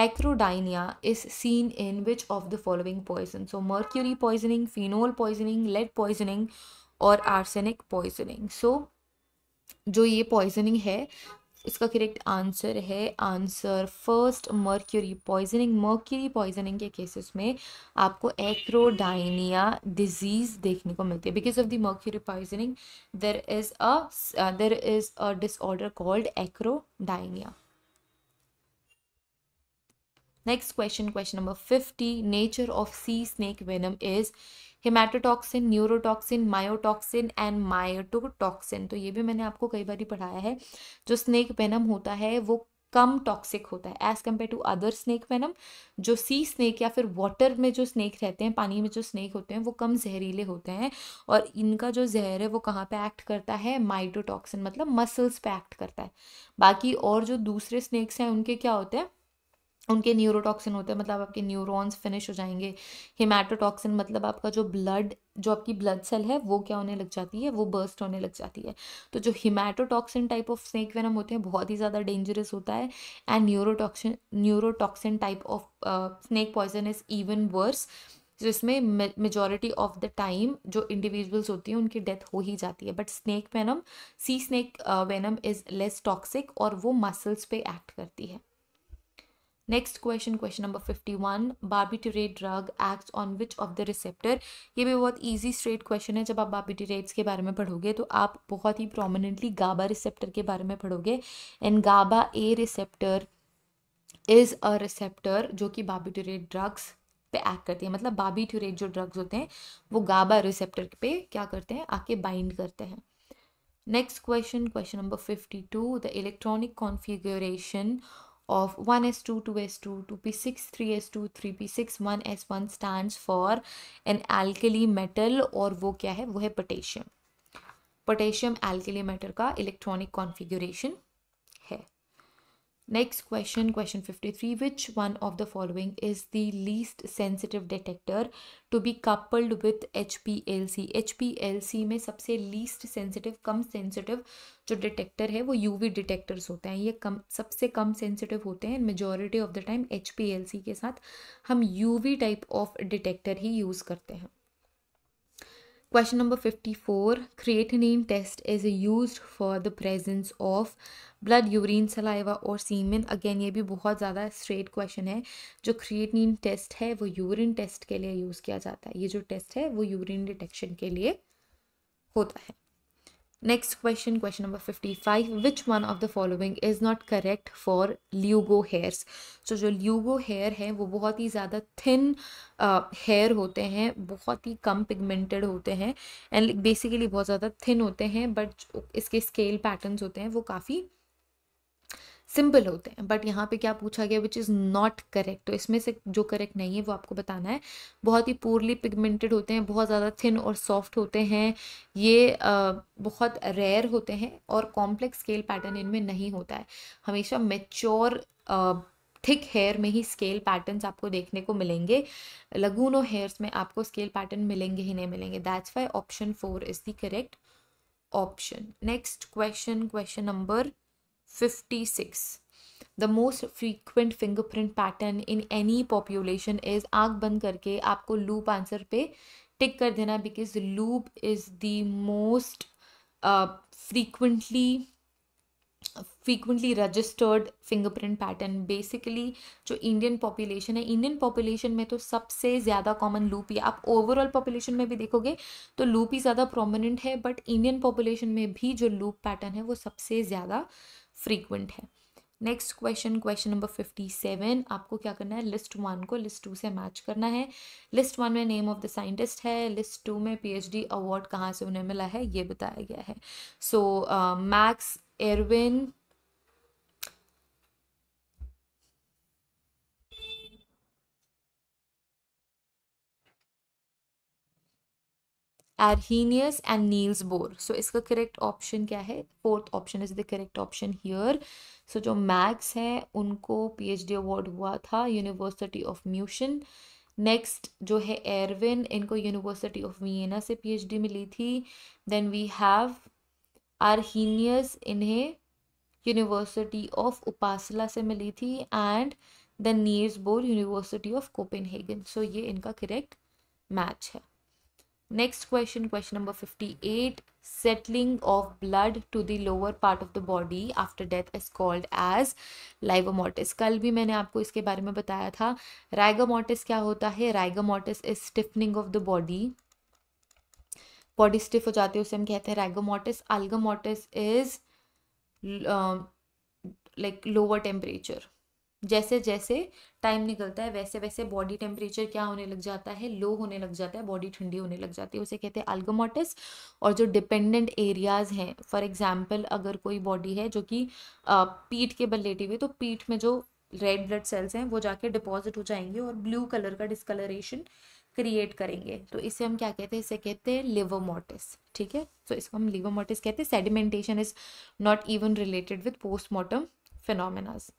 Acrodynia is seen in which of the following poison? So mercury poisoning, phenol poisoning, lead poisoning और arsenic poisoning. So जो ये poisoning है इसका correct answer है answer first mercury poisoning mercury poisoning के cases में आपको acrodynia disease देखने को मिलती है because of the mercury poisoning there is a there is a disorder called acrodynia Next question, question number 50. Nature of sea snake venom is haematotoxin neurotoxin myotoxin and myototoxin तो ये भी मैंने आपको कई बार पढ़ाया है जो स्नेक वेनम होता है वो कम टॉक्सिक होता है as compare to other snake venom जो सी स्नेक या फिर वाटर में जो स्नेक रहते हैं पानी में जो स्नेक होते हैं वो कम जहरीले होते हैं और इनका जो जहर है वो कहाँ पे एक्ट करता है माइटोटॉक्सिन मतलब मसल्स पे एक्ट करता है बाकी और जो दूसरे स्नेक्स हैं उनके क्या होते हैं उनके न्यूरोटॉक्सिन होते हैं मतलब आपके न्यूरॉन्स फिनिश हो जाएंगे हिमाटोटॉक्सिन मतलब आपका जो ब्लड जो आपकी ब्लड सेल है वो क्या होने लग जाती है वो बर्स्ट होने लग जाती है तो जो haematotoxin type of snake venom होते हैं बहुत ही ज़्यादा डेंजरस होता है and neurotoxin neurotoxin type of snake poison is even worse जिसमें मेजोरिटी ऑफ द टाइम जो इंडिविजुअल्स होती हैं उनकी डेथ हो ही जाती है but snake venom sea snake venom is less toxic और वो मसल्स पे एक्ट करती है next question question number fifty one barbiturate drug acts on which of the receptor ये भी बहुत ईजी स्ट्रेट क्वेश्चन है जब आप बार्बिट्यूरेट्स के बारे में पढ़ोगे तो आप बहुत ही प्रोमिनेंटली गाबा रिसेप्टर के बारे में पढ़ोगे and GABA A receptor is a receptor जो कि बार्बिट्यूरेट ड्रग्स पे एक्ट करती है मतलब ट्यूरेट जो ड्रग्स होते हैं वो गाबा रिसेप्टर पे क्या करते हैं आके बाइंड करते हैं next question question number fifty two the electronic configuration of 1s2, 2s2, 2p6, 3s2, 3p6, 1s1 stands for an alkali metal और वो क्या है वो है पोटेशियम पोटेशियम एल्कली मेटल का electronic configuration Next question, question 53. Which one of the following is the least sensitive detector to be coupled with HPLC? HPLC में सबसे least sensitive, कम sensitive जो detector है वो UV detectors होते हैं ये कम सबसे कम sensitive होते हैं majority of the time HPLC के साथ हम UV type of detector he use करते हैं Question number 54 creatinine test is used for the presence of blood urine saliva or semen again ये भी बहुत ज़्यादा straight question है जो creatinine test है वो urine test के लिए use किया जाता है ये जो test है वो urine detection के लिए होता है Next question, question number 55. Which one of the following is not correct for ल्यूगो hairs? So जो ल्यूगो hair है वो बहुत ही ज़्यादा thin uh, hair होते हैं बहुत ही कम pigmented होते हैं and basically बहुत ज़्यादा thin होते हैं but इसके scale patterns होते हैं वो काफ़ी सिंपल होते हैं बट यहाँ पे क्या पूछा गया विच इज़ नॉट करेक्ट तो इसमें से जो करेक्ट नहीं है वो आपको बताना है बहुत ही पोरली पिगमेंटेड होते हैं बहुत ज़्यादा थिन और सॉफ्ट होते हैं ये आ, बहुत रेयर होते हैं और कॉम्प्लेक्स स्केल पैटर्न इनमें नहीं होता है हमेशा मेच्योर थिक हेयर में ही स्केल पैटर्न्स आपको देखने को मिलेंगे लगूनो हेयर्स में आपको स्केल पैटर्न मिलेंगे ही नहीं मिलेंगे that's why option four is the correct option next question question number fifty six the most frequent fingerprint pattern in any population is आँख बंद करके आपको लूप आंसर पे टिक कर देना because loop is the most frequently frequently registered fingerprint pattern basically जो Indian population है Indian population में तो सबसे ज़्यादा कॉमन लूप ही आप ओवरऑल पॉपुलेशन में भी देखोगे तो लूप ही ज़्यादा प्रोमिनेंट है बट इंडियन पॉपुलेशन में भी जो लूप पैटर्न है वो सबसे ज़्यादा फ्रीक्वेंट है next question question number fifty seven आपको क्या करना है लिस्ट वन को लिस्ट टू से मैच करना है लिस्ट वन में नेम ऑफ द साइंटिस्ट है लिस्ट टू में पीएचडी अवार्ड कहाँ से उन्हें मिला है ये बताया गया है so Max Erwin Arrhenius and Niels Bohr so इसका करेक्ट ऑप्शन क्या है fourth option is the correct option here so जो मैक्स हैं उनको पी एच डी अवार्ड हुआ था यूनिवर्सिटी ऑफ म्यूशन नेक्स्ट जो है एरविन इनको यूनिवर्सिटी ऑफ वियना से पी एच डी मिली थी देन वी हैव आरहीनियस इन्हें यूनिवर्सिटी ऑफ उपासला से मिली थी and the Niels Bohr university of Copenhagen so ये इनका करेक्ट मैच है next question question number fifty eight settling of blood to lower part of the body after death is called as livor mortis कल भी मैंने आपको इसके बारे में बताया था राइगा क्या होता है rigor is stiffening of the body body stiff हो जाती है उसे हम कहते हैं rigor mortis is like lower temperature जैसे जैसे टाइम निकलता है वैसे वैसे बॉडी टेम्परेचर क्या होने लग जाता है लो होने लग जाता है बॉडी ठंडी होने लग जाती है उसे कहते हैं अल्गोमोटिस और जो डिपेंडेंट एरियाज़ हैं फॉर एग्जांपल अगर कोई बॉडी है जो कि पीठ के बल लेटी हुई तो पीठ में जो रेड ब्लड सेल्स हैं वो जाके डिपॉजिट हो जाएंगे और ब्लू कलर का डिस्कलरेशन क्रिएट करेंगे तो इसे हम क्या कहते हैं इसे कहते हैं लिवोमोटिस ठीक है सो तो इसको हम लिवोमोटिस कहते हैं sedimentation is not even related with postmortem phenomenas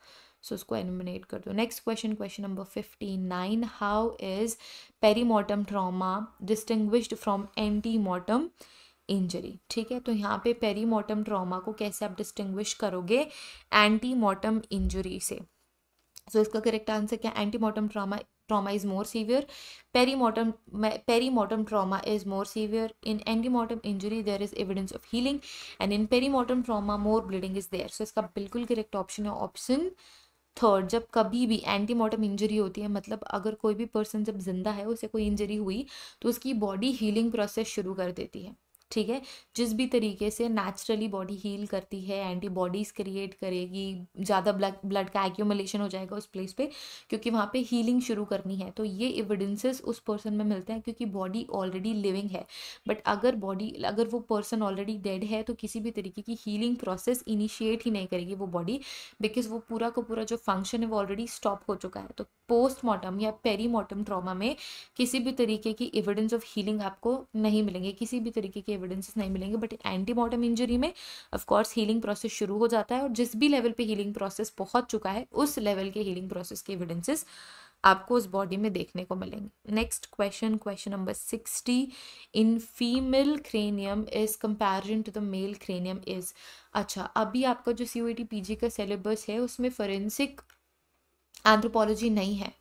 so उसको एलिमिनेट कर दो next question question number fifty nine how is perimortem trauma distinguished from antemortem injury ठीक है तो यहाँ पे पेरीमोटम ट्रामा को कैसे आप डिस्टिंग्विश करोगे एंटी मॉर्टम इंजरी से सो so, इसका करेक्ट आंसर क्या antemortem trauma trauma is more severe perimortem perimortem trauma is more severe in antemortem injury there is evidence of healing and in perimortem trauma more bleeding is there so इसका बिल्कुल correct option है option third जब कभी भी antemortem injury होती है मतलब अगर कोई भी पर्सन जब जिंदा है उसे कोई इंजरी हुई तो उसकी बॉडी हीलिंग प्रोसेस शुरू कर देती है ठीक है जिस भी तरीके से नेचुरली बॉडी हील करती है एंटीबॉडीज़ क्रिएट करेगी ज़्यादा ब्लड ब्लड का एक्यूमलेशन हो जाएगा उस प्लेस पे क्योंकि वहाँ पे हीलिंग शुरू करनी है तो ये एविडेंसेस उस पर्सन में मिलते हैं क्योंकि बॉडी ऑलरेडी लिविंग है बट अगर बॉडी अगर वो पर्सन ऑलरेडी डेड है तो किसी भी तरीके की हीलिंग प्रोसेस इनिशिएट ही नहीं करेगी वो बॉडी बिकॉज वो पूरा का पूरा जो फंक्शन है वो ऑलरेडी स्टॉप हो चुका है तो पोस्टमार्टम या पेरीमार्टम ट्रामा में किसी भी तरीके की एविडेंस ऑफ हीलिंग आपको नहीं मिलेंगे किसी भी तरीके के एविडेंसेस नहीं मिलेंगे बट एंटीमार्टम इंजरी में ऑफकोर्स हीलिंग प्रोसेस शुरू हो जाता है और जिस भी लेवल पे हीलिंग प्रोसेस पहुंच चुका है उस लेवल के हीलिंग प्रोसेस के एविडेंसेस आपको उस बॉडी में देखने को मिलेंगे next question question number sixty in female cranium is comparison to the male cranium is अच्छा अभी आपका जो सी ओ e का सिलेबस है उसमें फॉरेंसिक एंथ्रोपोलॉजी नहीं है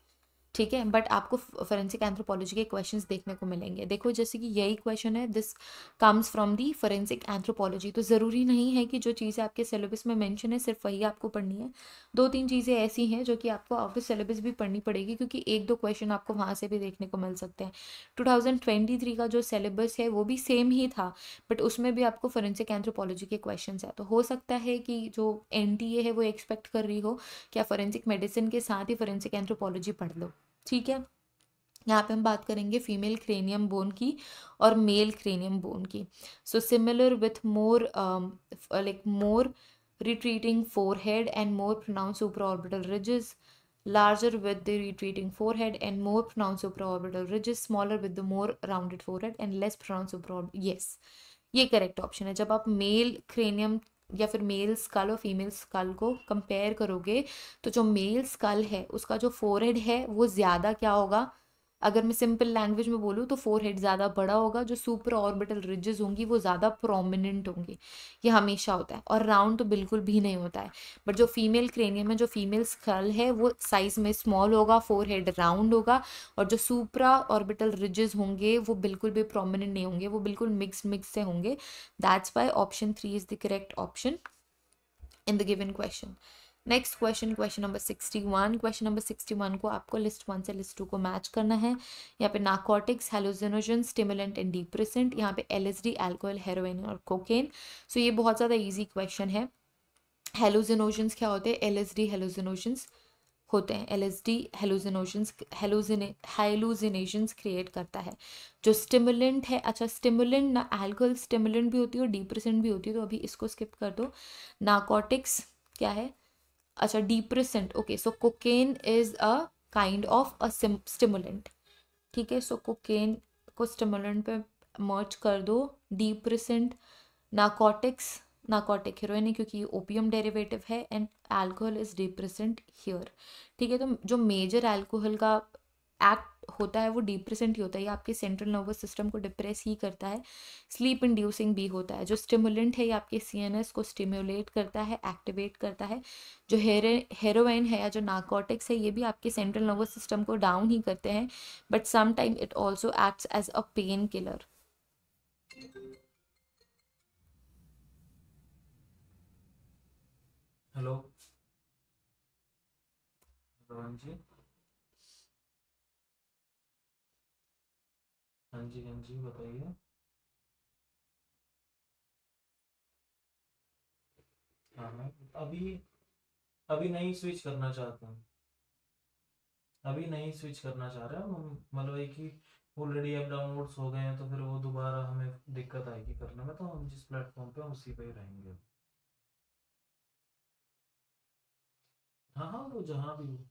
ठीक है बट आपको फोरेंसिक एंथ्रोपोलॉजी के क्वेश्चंस देखने को मिलेंगे देखो जैसे कि यही क्वेश्चन है this comes from the forensic anthropology तो ज़रूरी नहीं है कि जो चीज़ें आपके सिलेबस में मैंशन है सिर्फ वही आपको पढ़नी है दो तीन चीज़ें ऐसी हैं जो कि आपको आउट ऑफ सिलेबस भी पढ़नी पड़ेगी क्योंकि एक दो क्वेश्चन आपको वहाँ से भी देखने को मिल सकते हैं टू का जो सिलेबस है वो भी सेम ही था बट उसमें भी आपको फोरेंसिक एंथ्रोपोलॉजी के क्वेश्चन है तो हो सकता है कि जो एन है वो एक्सपेक्ट कर रही हो क्या फोरेंसिक मेडिसिन के साथ ही फोरेंसिक एंथ्रोपोलॉजी पढ़ लो ठीक है यहाँ पे हम बात करेंगे फीमेल क्रेनियम बोन की और मेल क्रेनियम बोन की so similar with more like more retreating forehead and more pronounce super orbital ridges larger with the retreating forehead and more pronounce super orbital ridges smaller with the more rounded forehead and less pronounce super orbit yes ये correct option है जब आप male cranium या फिर male skull और female skull को compare करोगे तो जो मेल स्कल है उसका जो फोरहेड है वो ज़्यादा क्या होगा अगर मैं सिंपल लैंग्वेज में बोलूँ तो फोर हेड ज़्यादा बड़ा होगा जो सुपर ऑर्बिटल रिजेज होंगी वो ज़्यादा प्रोमिनेंट होंगे ये हमेशा होता है और राउंड तो बिल्कुल भी नहीं होता है बट जो फीमेल क्रेनियम है जो फीमेल स्कल है वो साइज़ में स्मॉल होगा फोर हेड राउंड होगा और जो सुपरा ऑर्बिटल रिजेस होंगे वो बिल्कुल भी प्रोमिनेंट नहीं होंगे वो बिल्कुल मिक्स मिक्स से होंगे that's why option three is the correct option in the given question next question question number sixty one question number sixty one को आपको लिस्ट वन से लिस्ट टू को मैच करना है यहाँ पे narcotics hallucinogen stimulant and depressant यहाँ पे L S D alcohol heroin और कोकेन सो ये बहुत ज़्यादा ईजी क्वेश्चन है हेलोजेनोजन्स क्या होते हैं एल एस डी हेलोजेनोजन्स होते हैं L S D hallucinations hallucina hallucinations create करता है जो स्टिमुलेंट है अच्छा स्टिमुलेंट ना एल्कोहल स्टिमुलेंट भी होती है और डिप्रेसेंट भी होती है तो अभी इसको स्किप कर दो नाकोटिक्स क्या है अच्छा depressant okay so cocaine is a kind of a stimulant ठीक है सो कोकेन को स्टिमुलेंट पे मर्च कर दो डिप्रेसेंट नाकॉटिक्स नाकोटिक हीरोइन है क्योंकि ओपियम डेरिवेटिव है and alcohol is depressant here ठीक है तो जो मेजर अल्कोहल का एक्ट होता है वो डिप्रेसेंट ही होता है ये आपके सेंट्रल नर्वस सिस्टम को डिप्रेस ही करता है स्लीप इंड्यूसिंग भी होता है जो स्टिमुलेंट है ये आपके सीएनएस को स्टिमुलेट करता है एक्टिवेट करता है जो हेरे हेरोइन है या जो नाकोटिक्स है ये भी आपके सेंट्रल नर्वस सिस्टम को डाउन ही करते हैं but sometime it also act as a painkiller hello जी हाँ जी हाँ जी बताइए हाँ हाँ अभी अभी नहीं स्विच करना चाहते हैं अभी नहीं स्विच करना चाह रहे हम मतलब ये कि ऑलरेडी ऐप डाउनलोड्स हो गए हैं तो फिर वो दोबारा हमें दिक्कत आएगी करने में तो हम जिस प्लेटफॉर्म पे हम उसी पे ही रहेंगे हाँ हाँ वो जहाँ भी हो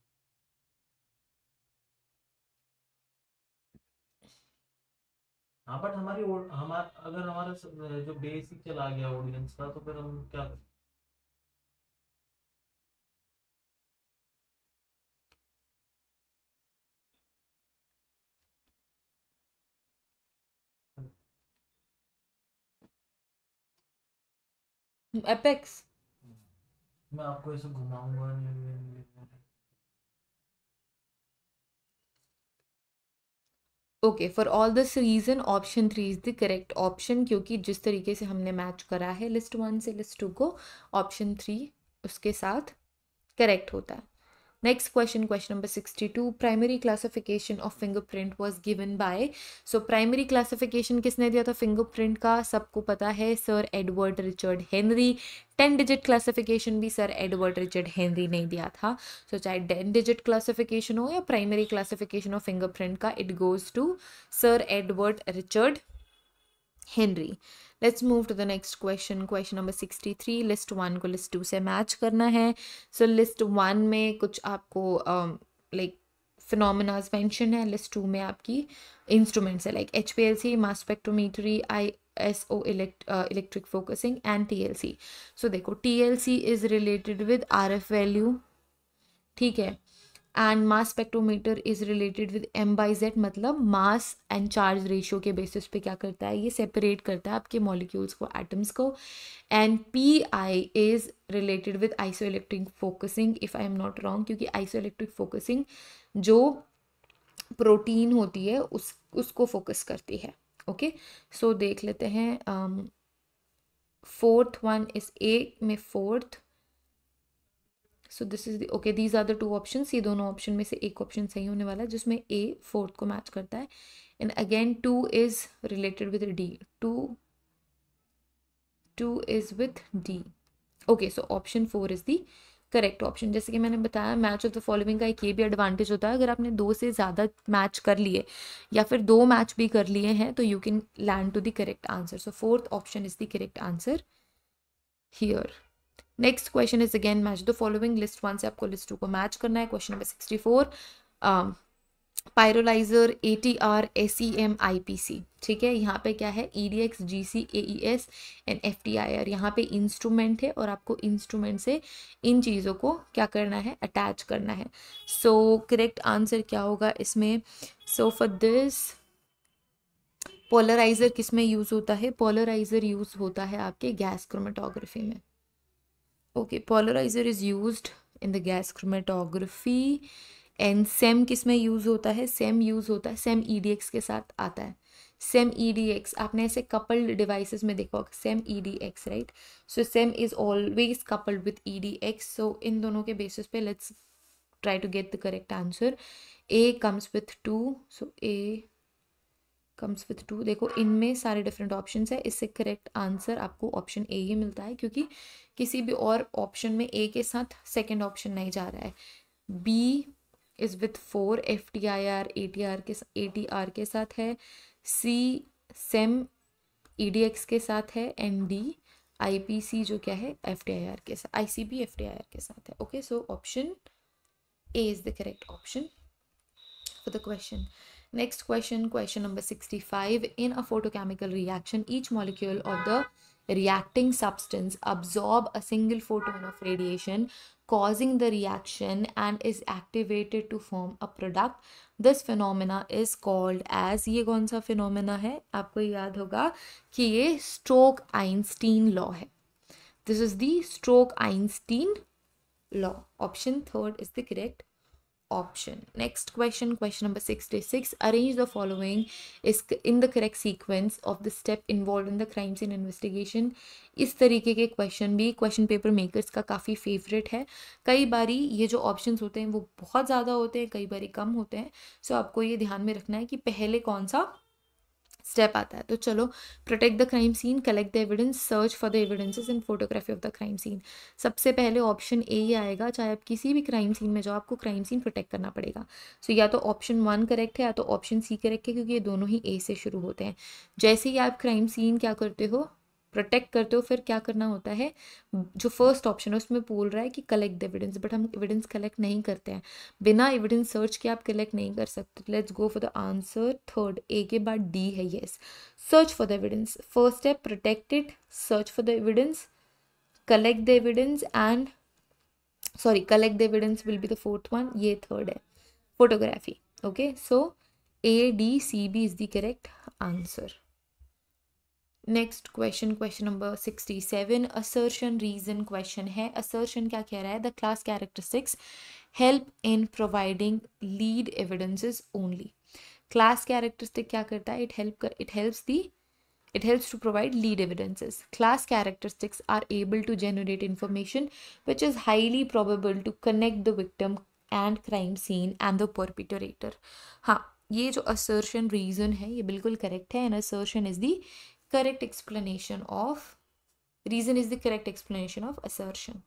हाँ बट हमारी हमार अगर हमारा जो बेसिक चला गया ऑडियंस का तो फिर हम क्या करें एपेक्स मैं आपको ऐसे घुमाऊंगा नहीं okay for all this reason option three is the correct option क्योंकि जिस तरीके से हमने मैच करा है लिस्ट वन से लिस्ट टू को ऑप्शन थ्री उसके साथ करेक्ट होता है next question question number sixty two primary classification of fingerprint was given by so primary classification किसने दिया था फिंगर प्रिंट का सबको पता है sir Edward Richard Henry ten digit classification भी सर एडवर्ड रिचर्ड हेनरी ने दिया था सो चाहे टेन डिजिट क्लासिफिकेशन हो या primary classification of fingerprint का it goes to sir Edward Richard Henry let's move to the next question question number sixty three list one को list two से match करना है सो लिस्ट वन में कुछ आपको लाइक फिनोमिनाज मेंशन है list two में आपकी इंस्ट्रूमेंट्स है like H P L C mass I S O elect electric focusing and T L C so देखो T L C is related with R F value ठीक है and mass spectrometer is related with M by Z मतलब mass and charge ratio के basis पे क्या करता है ये सेपरेट करता है आपके मॉलिक्यूल्स को एटम्स को and P I is related with isoelectric focusing if I am not wrong क्योंकि आइसो इलेक्ट्रिक फोकसिंग जो प्रोटीन होती है उस उसको फोकस करती है ओके okay? सो so, देख लेते हैं फोर्थ वन इज़ ए में fourth so this is okay these are the two option ये दोनों ऑप्शन में से एक ऑप्शन सही होने वाला है जिसमें ए फोर्थ को मैच करता है and again two is related with D two two is with D okay so option four is the correct option जैसे कि मैंने बताया मैच ऑफ द फॉलोइंग का एक ये भी एडवांटेज होता है अगर आपने दो से ज़्यादा मैच कर लिए या फिर दो मैच भी कर लिए हैं तो you can land to the correct answer so fourth option is the correct answer here next question is again match the following list one से आपको लिस्ट टू को मैच करना है question number sixty four pyrolyser A T R A C M I P C ठीक है यहाँ पे क्या है E D X G C A E S and F T I R यहाँ पे इंस्ट्रूमेंट है और आपको इंस्ट्रूमेंट से इन चीज़ों को क्या करना है अटैच करना है सो करेक्ट आंसर क्या होगा इसमें सो फॉर दिस पोलराइज़र किस में यूज़ होता है पोलराइज़र यूज़ होता है आपके गैस क्रोमेटोग्राफी में okay polariser is use in the gas chromatography and SEM किस में यूज़ होता है सेम यूज़ e होता है सेम ई e e के साथ आता है सेम ई आपने ऐसे कपल्ड डिवाइसेस में देखा होगा SEM E D X right so SEM is always coupled with E D X so इन दोनों के बेसिस पे let's try to get the correct answer A comes with two so A comes with two देखो इनमें सारे different option है इससे correct answer आपको ऑप्शन ए ही मिलता है क्योंकि किसी भी और ऑप्शन में ए के साथ सेकेंड ऑप्शन नहीं जा रहा है B is with four F T I R A T R के ए टी आर के साथ है C SEM E D X के साथ है and D I P C जो क्या है एफ टी आई आर के साथ I C B F T I R के साथ है okay so option A is the correct option for the question Next question, question number 65. In a photochemical reaction, each molecule of the reacting substance absorb a single photon of radiation causing the reaction and is activated to form a product this phenomena is called as ये कौन सा phenomena है आपको याद होगा कि ये stroke Einstein law है this is the stroke Einstein law option third is the correct option. Next question, question number 66. Arrange the following is in the correct sequence of the step involved in the crime scene investigation. इस तरीके के question भी question paper makers का काफ़ी favourite है कई बारी ये जो ऑप्शंस होते हैं वो बहुत ज़्यादा होते हैं कई बारी कम होते हैं सो so, आपको ये ध्यान में रखना है कि पहले कौन सा स्टेप आता है तो चलो protect the crime scene collect the evidence search for the evidences in photography of the crime scene सबसे पहले ऑप्शन ए ही आएगा चाहे आप किसी भी क्राइम सीन में जाओ आपको क्राइम सीन प्रोटेक्ट करना पड़ेगा सो so, या तो ऑप्शन वन करेक्ट है या तो ऑप्शन सी करेक्ट है क्योंकि ये दोनों ही ए से शुरू होते हैं जैसे ही आप क्राइम सीन क्या करते हो प्रोटेक्ट करते हो फिर क्या करना होता है जो फर्स्ट ऑप्शन है उसमें बोल रहा है कि कलेक्ट द एविडेंस बट हम एविडेंस कलेक्ट नहीं करते हैं बिना एविडेंस सर्च के आप कलेक्ट नहीं कर सकते let's go for the answer third A के बाद डी है yes search for the evidence first step protected search for the evidence collect the evidence and sorry collect the evidence will be the fourth one ये third है photography okay so A D C B is the correct answer next question question number sixty seven assertion reason question है assertion क्या कह रहा है the class characteristics help in providing lead evidences only class characteristic क्या करता है it help it helps the it helps to provide lead evidences class characteristics are able to generate information which is highly probable to connect the victim and crime scene and the perpetrator हाँ ये जो assertion reason है ये बिल्कुल correct है and assertion is the correct explanation of reason is the correct explanation of assertion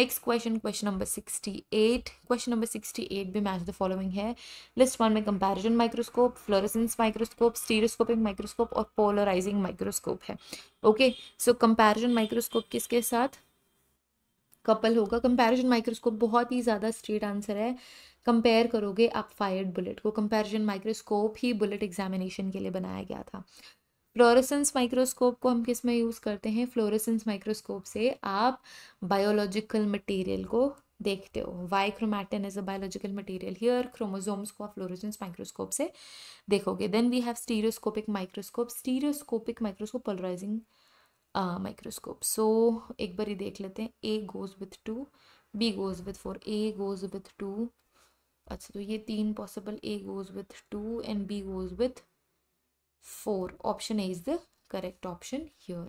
next question question number 68 question number 68 be match the following the list one mein comparison microscope fluorescence microscope stereoscopic microscope or polarizing और hai okay so comparison microscope kiske sath couple होगा comparison microscope बहुत ही ज़्यादा straight answer है compare करोगे आप fired bullet को comparison microscope ही बुलेट एग्जामिनेशन के लिए बनाया गया था फ्लोरेसेंस माइक्रोस्कोप को हम किस में यूज़ करते हैं फ्लोरेसेंस माइक्रोस्कोप से आप बायोलॉजिकल मटेरियल को देखते हो Y chromatin is a biological material here chromosomes को आप फ्लोरेसेंस माइक्रोस्कोप से देखोगे then we have stereoscopic microscope stereoscopic microscope polarising microscope so एक बार ही देख लेते हैं A goes with two B goes with four A goes with two अच्छा तो ये तीन possible A goes with two and B goes with 4. Option A is the correct option here.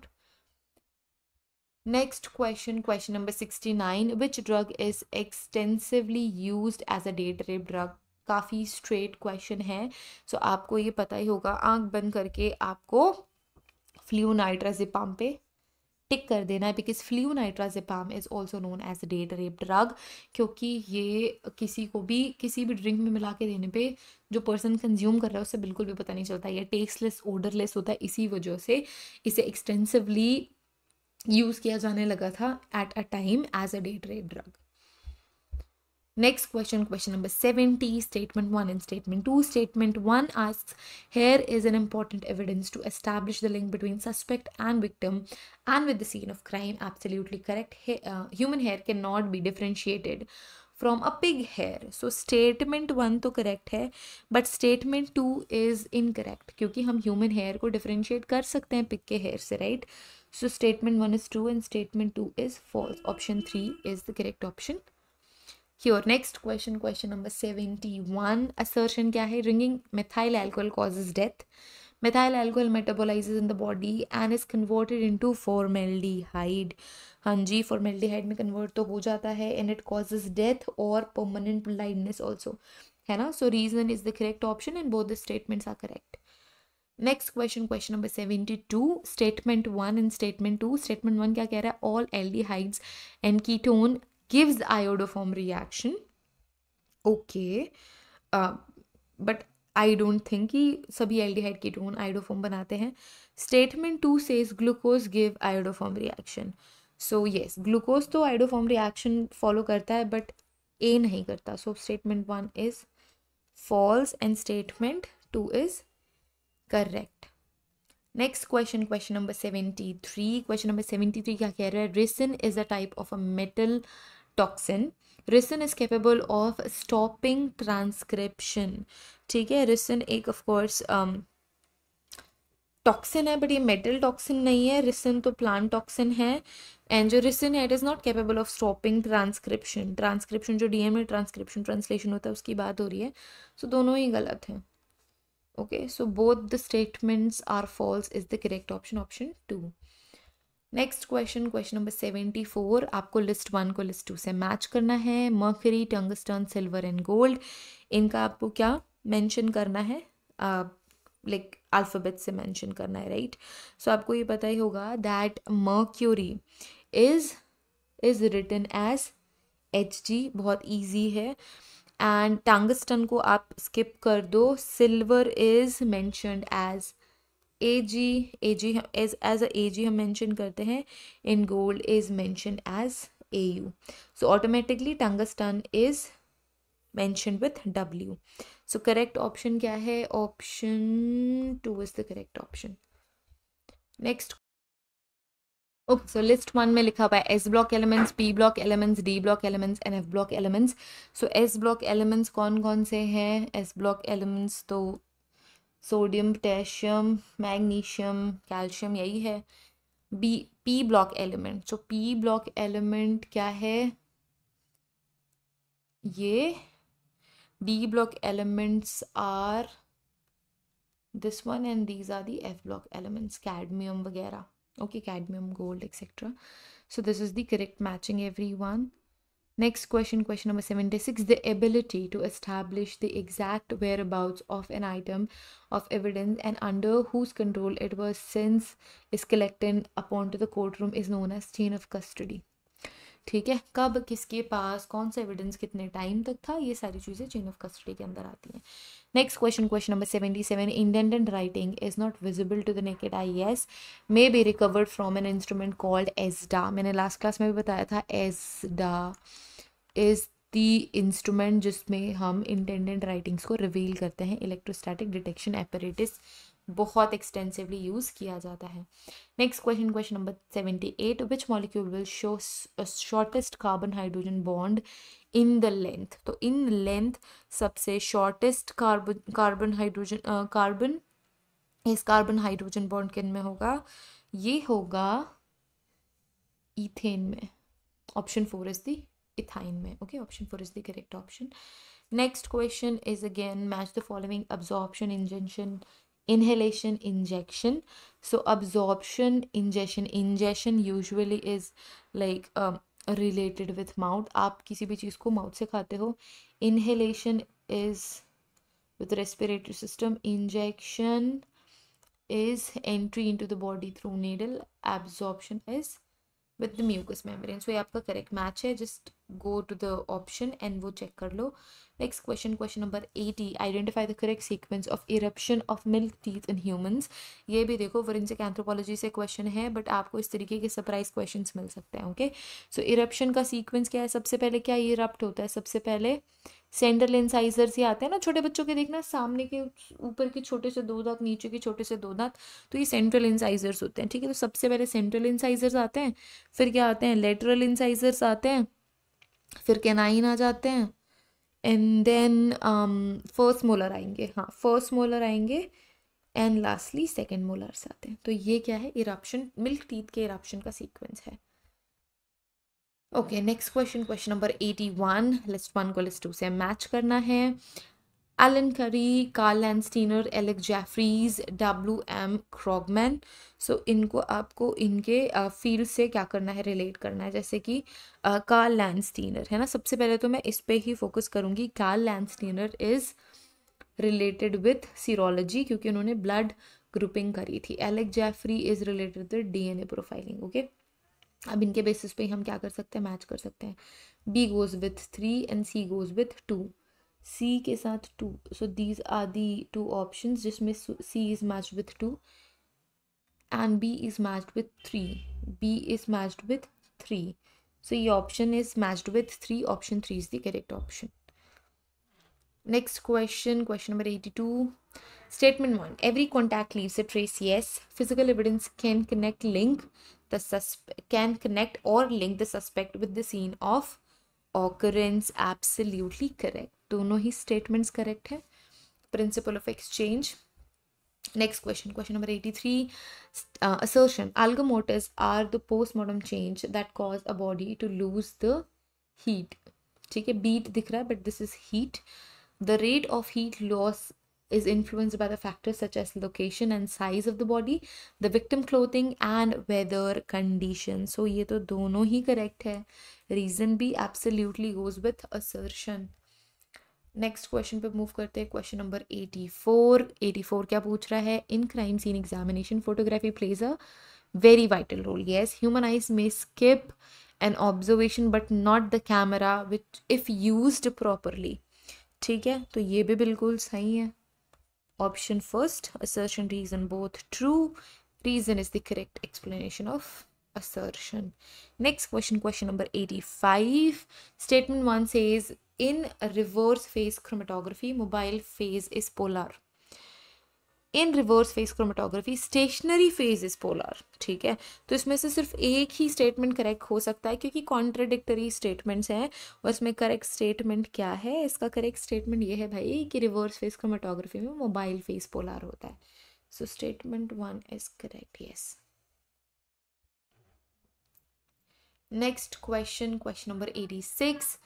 Next question, question number 69. Which drug is extensively used as a date rape drug? काफ़ी straight question है so so, आपको ये पता ही होगा आंख बंद करके आपको फ्लू नाइट्राजिपाम पे टिक कर देना है because flunitrazepam is also known as date rape drug क्योंकि ये किसी को भी किसी भी ड्रिंक में मिला के देने पे जो पर्सन कंज्यूम कर रहा है उससे बिल्कुल भी पता नहीं चलता ये टेस्टलेस ओडरलेस होता है इसी वजह से इसे एक्सटेंसिवली यूज़ किया जाने लगा था at a time as a date rape drug Next question, question number 70, statement 1 and statement 2. Statement 1 asks, here is an important evidence to establish the link between suspect and victim and with the scene of crime. Absolutely correct. uh, human hair cannot be differentiated from a pig hair. So statement 1 to correct है but statement 2 is incorrect because we human hair को differentiate कर सकते हैं pig hair right? So statement 1 is true and statement 2 is false. Option 3 is the correct option. Here, next question, question number 71. Assertion kya hai? Ringing methyl alcohol causes death. Methyl alcohol metabolizes in the body and is converted into formaldehyde. हाँ जी formaldehyde में convert तो हो जाता है and it causes death और permanent blindness also है ना so reason is the correct option and both the statements are correct next question question number seventy two statement one and statement two statement one क्या कह रहा है all aldehydes and ketone gives iodoform reaction okay but I don't think कि सभी aldehyde ketone iodoform बनाते हैं statement two says glucose give iodoform reaction so yes glucose तो iodoform reaction follow करता है बट ए नहीं करता so statement one is false and statement two is correct next question question number seventy three question number seventy three क्या कह रहा है ricin is a type of a metal toxin ricin is capable of stopping transcription ठीक है ricin एक of course toxin है but ये metal toxin नहीं है रिसन तो प्लांट टॉक्सिन है एंड जो रिसन है it is not capable of stopping transcription transcription जो ए ट्रांसक्रिप्शन ट्रांसलेशन होता है उसकी बात हो रही है सो so, दोनों ही गलत हैं okay so both the statements are false is the correct option option two next question question number seventy four आपको लिस्ट वन को लिस्ट टू से मैच करना है mercury tungsten silver and gold इनका आपको क्या मेंशन करना है लाइक अल्फ़ाबेट से मेंशन करना है राइट right? सो so, आपको ये पता ही होगा that mercury is is written as H G बहुत ईजी है एंड टंगस्टन को आप स्किप कर दो silver is mentioned as A G A G as as A G हम मैंशन करते हैं इन gold is mention as A U so automatically tungsten is mention with W so correct option क्या है option two is the correct option next okay so list one में लिखा हुआ है S block elements P block elements D block elements and F block elements so S block elements कौन कौन से हैं एस ब्लॉक एलिमेंट्स तो sodium potassium magnesium calcium यही है B P block element so P block element क्या है ये B block elements are this one and these are the F block elements cadmium वगैरह okay cadmium gold etcetera so this is the correct matching every one Next question, question number 76 the ability to establish the exact whereabouts of an item of evidence and under whose control it was since is collected upon to the courtroom is known as chain of custody. ठीक है कब किसके पास कौन सा evidence कितने time तक था ये सारी चीज़ें चेन ऑफ कस्टडी के अंदर आती हैं next question question number seventy seven indented writing is not visible to the naked eye as may be recovered from an instrument called ESDA मैंने लास्ट क्लास में भी बताया था एसडा इज़ दी इंस्ट्रूमेंट जिसमें हम इंटेंडेंट राइटिंग्स को reveal करते हैं इलेक्ट्रोस्टैटिक डिटेक्शन एपरेटिस बहुत एक्सटेंसिवली यूज़ किया जाता है next question question number seventy eight which molecule will show shortest carbon hydrogen bond in the length तो इन लेंथ सबसे shortest carbon carbon hydrogen carbon इस कार्बन हाइड्रोजन बॉन्ड किन में होगा ये होगा इथेन में option four is the ethyne में okay option four is the correct option next question is again match the following absorption ingestion inhalation injection so absorption ingestion ingestion usually is like related with mouth आप किसी भी चीज़ को mouth से खाते हो inhalation is with respiratory system injection is entry into the body through needle absorption is with the mucous membrane so ये आपका करेक्ट मैच है just go to the option and वो चेक कर लो next question question number eighty identify the correct sequence of eruption of milk teeth in humans ये भी देखो forensic anthropology से क्वेश्चन है बट आपको इस तरीके के सरप्राइज क्वेश्चन मिल सकते हैं ओके सो इरप्शन का सीक्वेंस क्या है सबसे पहले क्या ये इरप्ट होता है सबसे पहले सेंडल इंसाइजर से आते हैं ना छोटे बच्चों के देखना सामने के ऊपर के छोटे से दो दांत नीचे के छोटे से दो दांत तो ये सेंट्रल इंसाइजर्स होते हैं ठीक है तो सबसे पहले सेंट्रल इंसाइजर्स आते हैं फिर क्या आते हैं लेटरल इंसाइजर्स आते हैं फिर कैनाइन आ जाते हैं एंड देन फर्स्ट मोलर आएंगे हाँ फर्स्ट मोलर आएंगे एंड लास्टली सेकेंड मोलर्स आते हैं तो ये क्या है इराप्शन मिल्क टीथ के इराप्शन का सीक्वेंस है okay next question question number eighty one list one को लिस्ट टू से मैच करना है Alan Curry Karl Steiner Alec Jeffreys W M Krogman so इनको आपको इनके फील्ड से क्या करना है रिलेट करना है जैसे कि कार्ल लैंडस्टीनर है ना सबसे पहले तो मैं इस पर ही फोकस करूँगी Karl Landsteiner is related with serology क्योंकि उन्होंने ब्लड ग्रुपिंग करी थी Alec Jeffrey is related with D N A profiling okay अब इनके बेसिस पे हम क्या कर सकते हैं मैच कर सकते हैं B goes with three and C goes with two C के साथ two so these are the two option जिसमें C is match with two and B is match with three B is match with three so ये option is match with three option three is the correct option next question question number 82 statement 1 every contact leaves a trace yes physical evidence can connect link the suspect can connect or link the suspect with the scene of occurrence absolutely correct dono hi statements correct hai principle of exchange next question question number 83 uh, assertion alga mortis are the postmortem change that cause a body to lose the heat theek hai beat dikh raha but this is heat the rate of heat loss is influenced by the factors such as location and size of the body, the victim clothing and weather condition. So ये तो दोनों ही correct है. Reason b absolutely goes with assertion. Next question पे move करते हैं question number 84 84 क्या पूछ रहा है in crime scene examination photography plays a very vital role yes human eyes may skip an observation but not the camera which if used properly ठीक है तो ये भी बिल्कुल सही है option first assertion reason both true reason is the correct explanation of assertion next question question number 85 statement one says in reverse phase chromatography mobile phase is polar in reverse phase chromatography stationary phase is polar ठीक है तो इसमें से सिर्फ एक ही statement correct हो सकता है क्योंकि कॉन्ट्रडिक्टरी स्टेटमेंट्स हैं और इसमें करेक्ट स्टेटमेंट क्या है इसका करेक्ट स्टेटमेंट ये है भाई कि रिवर्स फेस क्रोमेटोग्राफी में मोबाइल फेस पोलर होता है so statement one is correct yes next question question number eighty six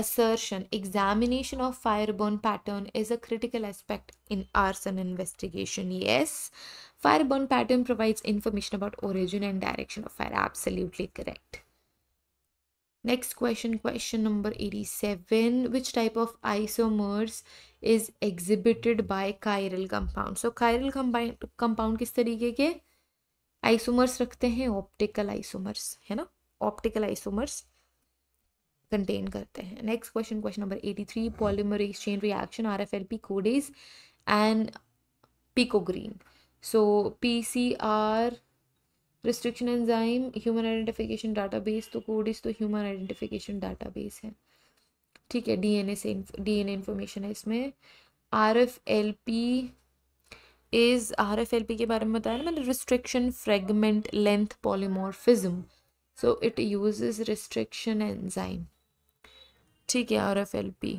assertion examination of fireburn pattern is a critical aspect in arson investigation yes fireburn pattern provides information about origin and direction of fire absolutely correct next question question number 87 which type of isomers is exhibited by chiral compound so chiral compound compound kis tarike ke isomers rakhte hain optical isomers hai na optical isomers contain करते हैं next question question number eighty three polymerase chain reaction R F L P CODIS and PicoGreen so P C R restriction enzyme human identification database तो CODIS तो human identification data base है ठीक है D N ए से ए information है इसमें R F L P is R F L P के बारे में बताया ना मैंने restriction fragment length polymorphism so it use restriction enzyme ठीक है R F L P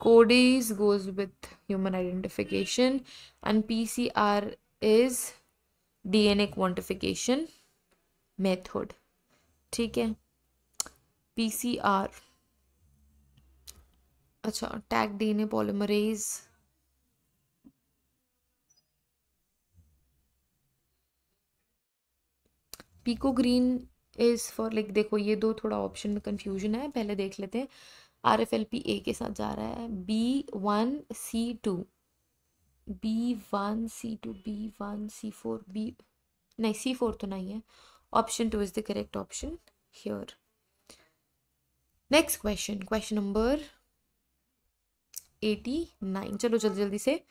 CODIS goes with human identification and P C R is D N A quantification method ठीक है पी सी आर अच्छा Taq D N A polymerase PicoGreen is for like देखो ये दो थोड़ा option में confusion है पहले देख लेते हैं R F L P A के साथ जा रहा है B one C two B one C two B one C four B नहीं सी फोर तो नहीं है option two is the correct option here next question question number eighty nine चलो जल्दी जल्दी से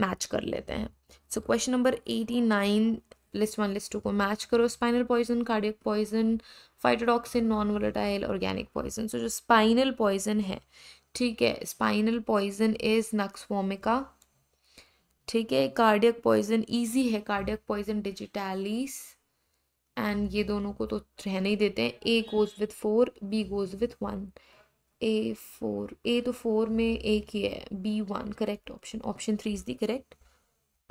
मैच कर लेते हैं so question number eighty nine list one list two को मैच करो spinal poison cardiac poison फाइटोडॉक्सिन non volatile organic poison so जो स्पाइनल पॉइजन है ठीक है स्पाइनल पॉइजन इज नक्सवोमिका ठीक है कार्डियक पॉइजन ईजी है कार्डियक पॉइजन डिजिटैलिस एंड ये दोनों को तो रहने ही देते हैं A goes with four B goes with one A four A तो फोर में एक ही है B one correct option option three is the correct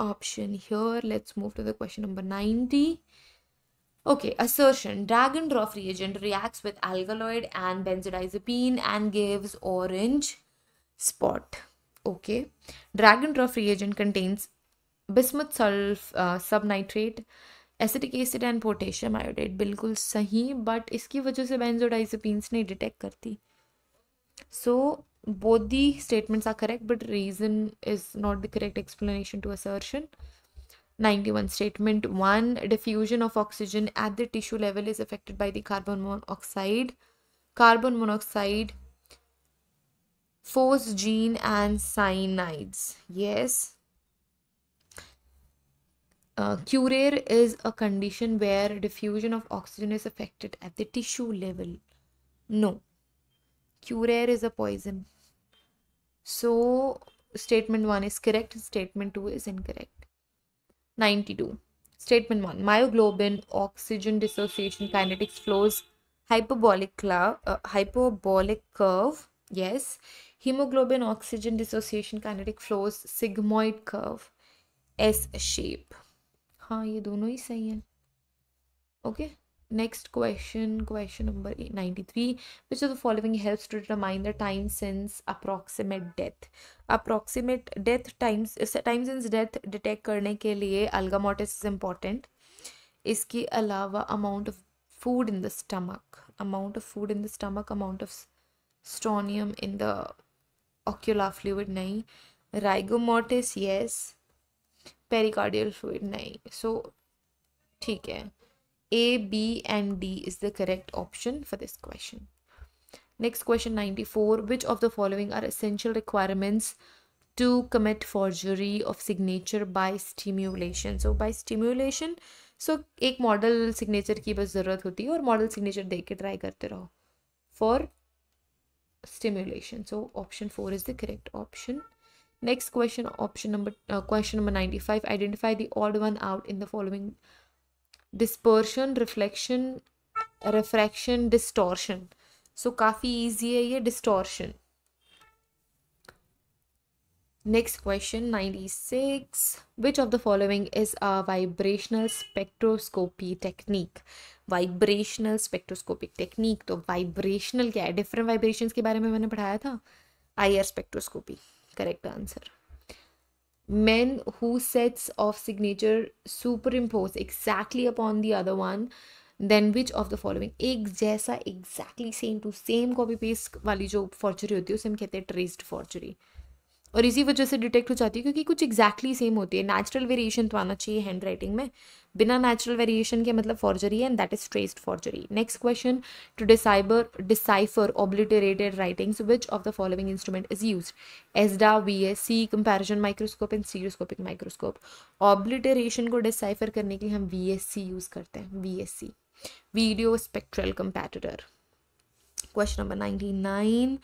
option here. Let's move to the question number 90. Okay, assertion. drop reagent reacts with alkaloid and benzodiazepine and gives orange spot. Okay. drop reagent contains bismuth sulf uh, subnitrate acetic acid and potassium iodide बिल्कुल सही but इसकी वजह से benzodiazepines नहीं detect करती सो both the statements are correct but reason is not the correct explanation to assertion 91 statement 1 diffusion of oxygen at the tissue level is affected by the carbon monoxide carbon monoxide force gene and cyanides yes uh, curare is a condition where diffusion of oxygen is affected at the tissue level no Curare is a poison. So statement 1 is correct statement 2 is incorrect. 92. Statement 1. Myoglobin, oxygen dissociation, kinetics flows, hyperbolic, cloud, uh, hyperbolic curve. Yes. Hemoglobin, oxygen dissociation, kinetic flows, sigmoid curve, S shape. हाँ ये दोनों ही सही हैं okay okay? next question question number 93 which of the following helps to determine the time since approximate death approximate death times time since death detect करने के लिए algamotis is important इसके अलावा amount of food in the stomach amount of food in the stomach amount of strontium in the ocular fluid नहीं राइगोमोटिस yes pericardial fluid नहीं so ठीक है A, B and D is the correct option for this question. Next question 94. Which of the following are essential requirements to commit forgery of signature by stimulation? So by stimulation, so ek model signature ki bas hoti aur model signature deke try karte raho for stimulation. So option 4 is the correct option. Next question, option number, uh, question number 95. Identify the odd one out in the following dispersion reflection refraction distortion so काफ़ी easy है ये distortion next question ninety six which of the following is a vibrational spectroscopy technique vibrational spectroscopic technique तो vibrational क्या है different vibration के बारे में मैंने पढ़ाया था I R spectroscopy correct answer men who sets of signature superimpose exactly upon the other one then which of the following एक जैसा exactly same to same copy paste वाली जो forgery होती है उसे हम कहते हैं traced forgery और इसी वजह से डिटेक्ट हो जाती है क्योंकि कुछ एग्जैक्टली exactly सेम होती है नेचुरल वेरिएशन तो आना चाहिए हैंड राइटिंग में बिना नेचुरल वेरिएशन के मतलब forgery and that is traced forgery next question to decipher decipher obliterated writings which of the following instrument is use ESDA V S C comparison microscope and stereoscopic microscope obliteration को decipher करने के लिए हम we S C use करते हैं V S C video spectral comparator question number ninety nine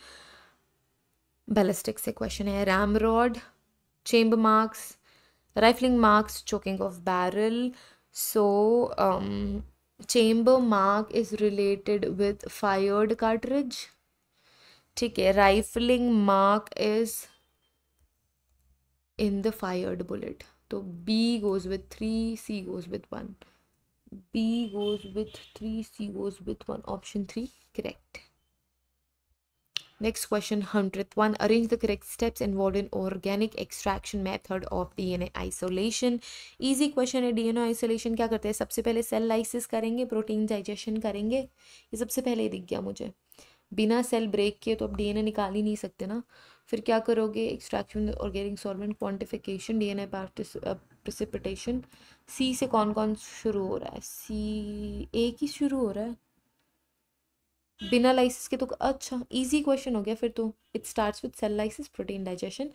ballistic से question है ramrod chamber marks rifling marks choking of barrel so um chamber mark is related with fired cartridge ठीक है rifling mark is in the fired bullet तो B goes with three C goes with one B goes with three C goes with one option three correct Next question, 100th one. Arrange the correct steps involved in organic extraction method of DNA isolation Easy question है DNA isolation क्या करते हैं सबसे पहले cell lysis करेंगे protein digestion करेंगे ये सबसे पहले ही दिख गया मुझे बिना सेल ब्रेक किए तो आप डीएनए निकाल ही नहीं सकते ना फिर क्या करोगे extraction organic solvent quantification D N A precipitation C से कौन कौन शुरू हो रहा है सी ए की शुरू हो रहा है बिना लाइसिस के तो अच्छा इजी क्वेश्चन हो गया फिर तो it starts with cell lysis protein digestion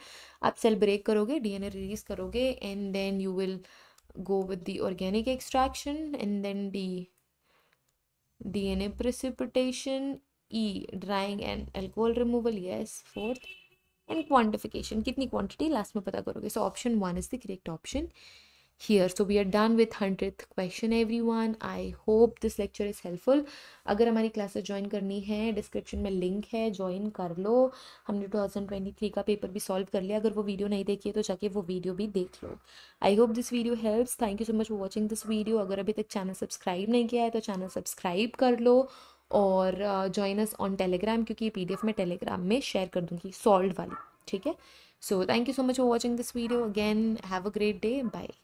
आप सेल ब्रेक करोगे डीएनए रिलीज करोगे and then you will go with the organic extraction and then D DNA precipitation ई drying and alcohol removal yes fourth and quantification कितनी quantity last में पता करोगे so option one is the correct option here so we are done with 100th question everyone i hope this lecture is helpful अगर हमारी classes join करनी है description में link है join कर लो हमने 2023 का पेपर भी सॉल्व कर लिया अगर वो वीडियो नहीं dekhi hai तो जाके वो वीडियो भी देख लो I hope this video helps thank you so much for watching this video अगर अभी तक चैनल सब्सक्राइब नहीं किया है तो चैनल सब्सक्राइब कर लो और ज्वाइन अस ऑन टेलीग्राम क्योंकि पी डी एफ मैं टेलीग्राम में शेयर कर दूँगी सॉल्व वाली ठीक है so thank you so much for watching this video again have a great day bye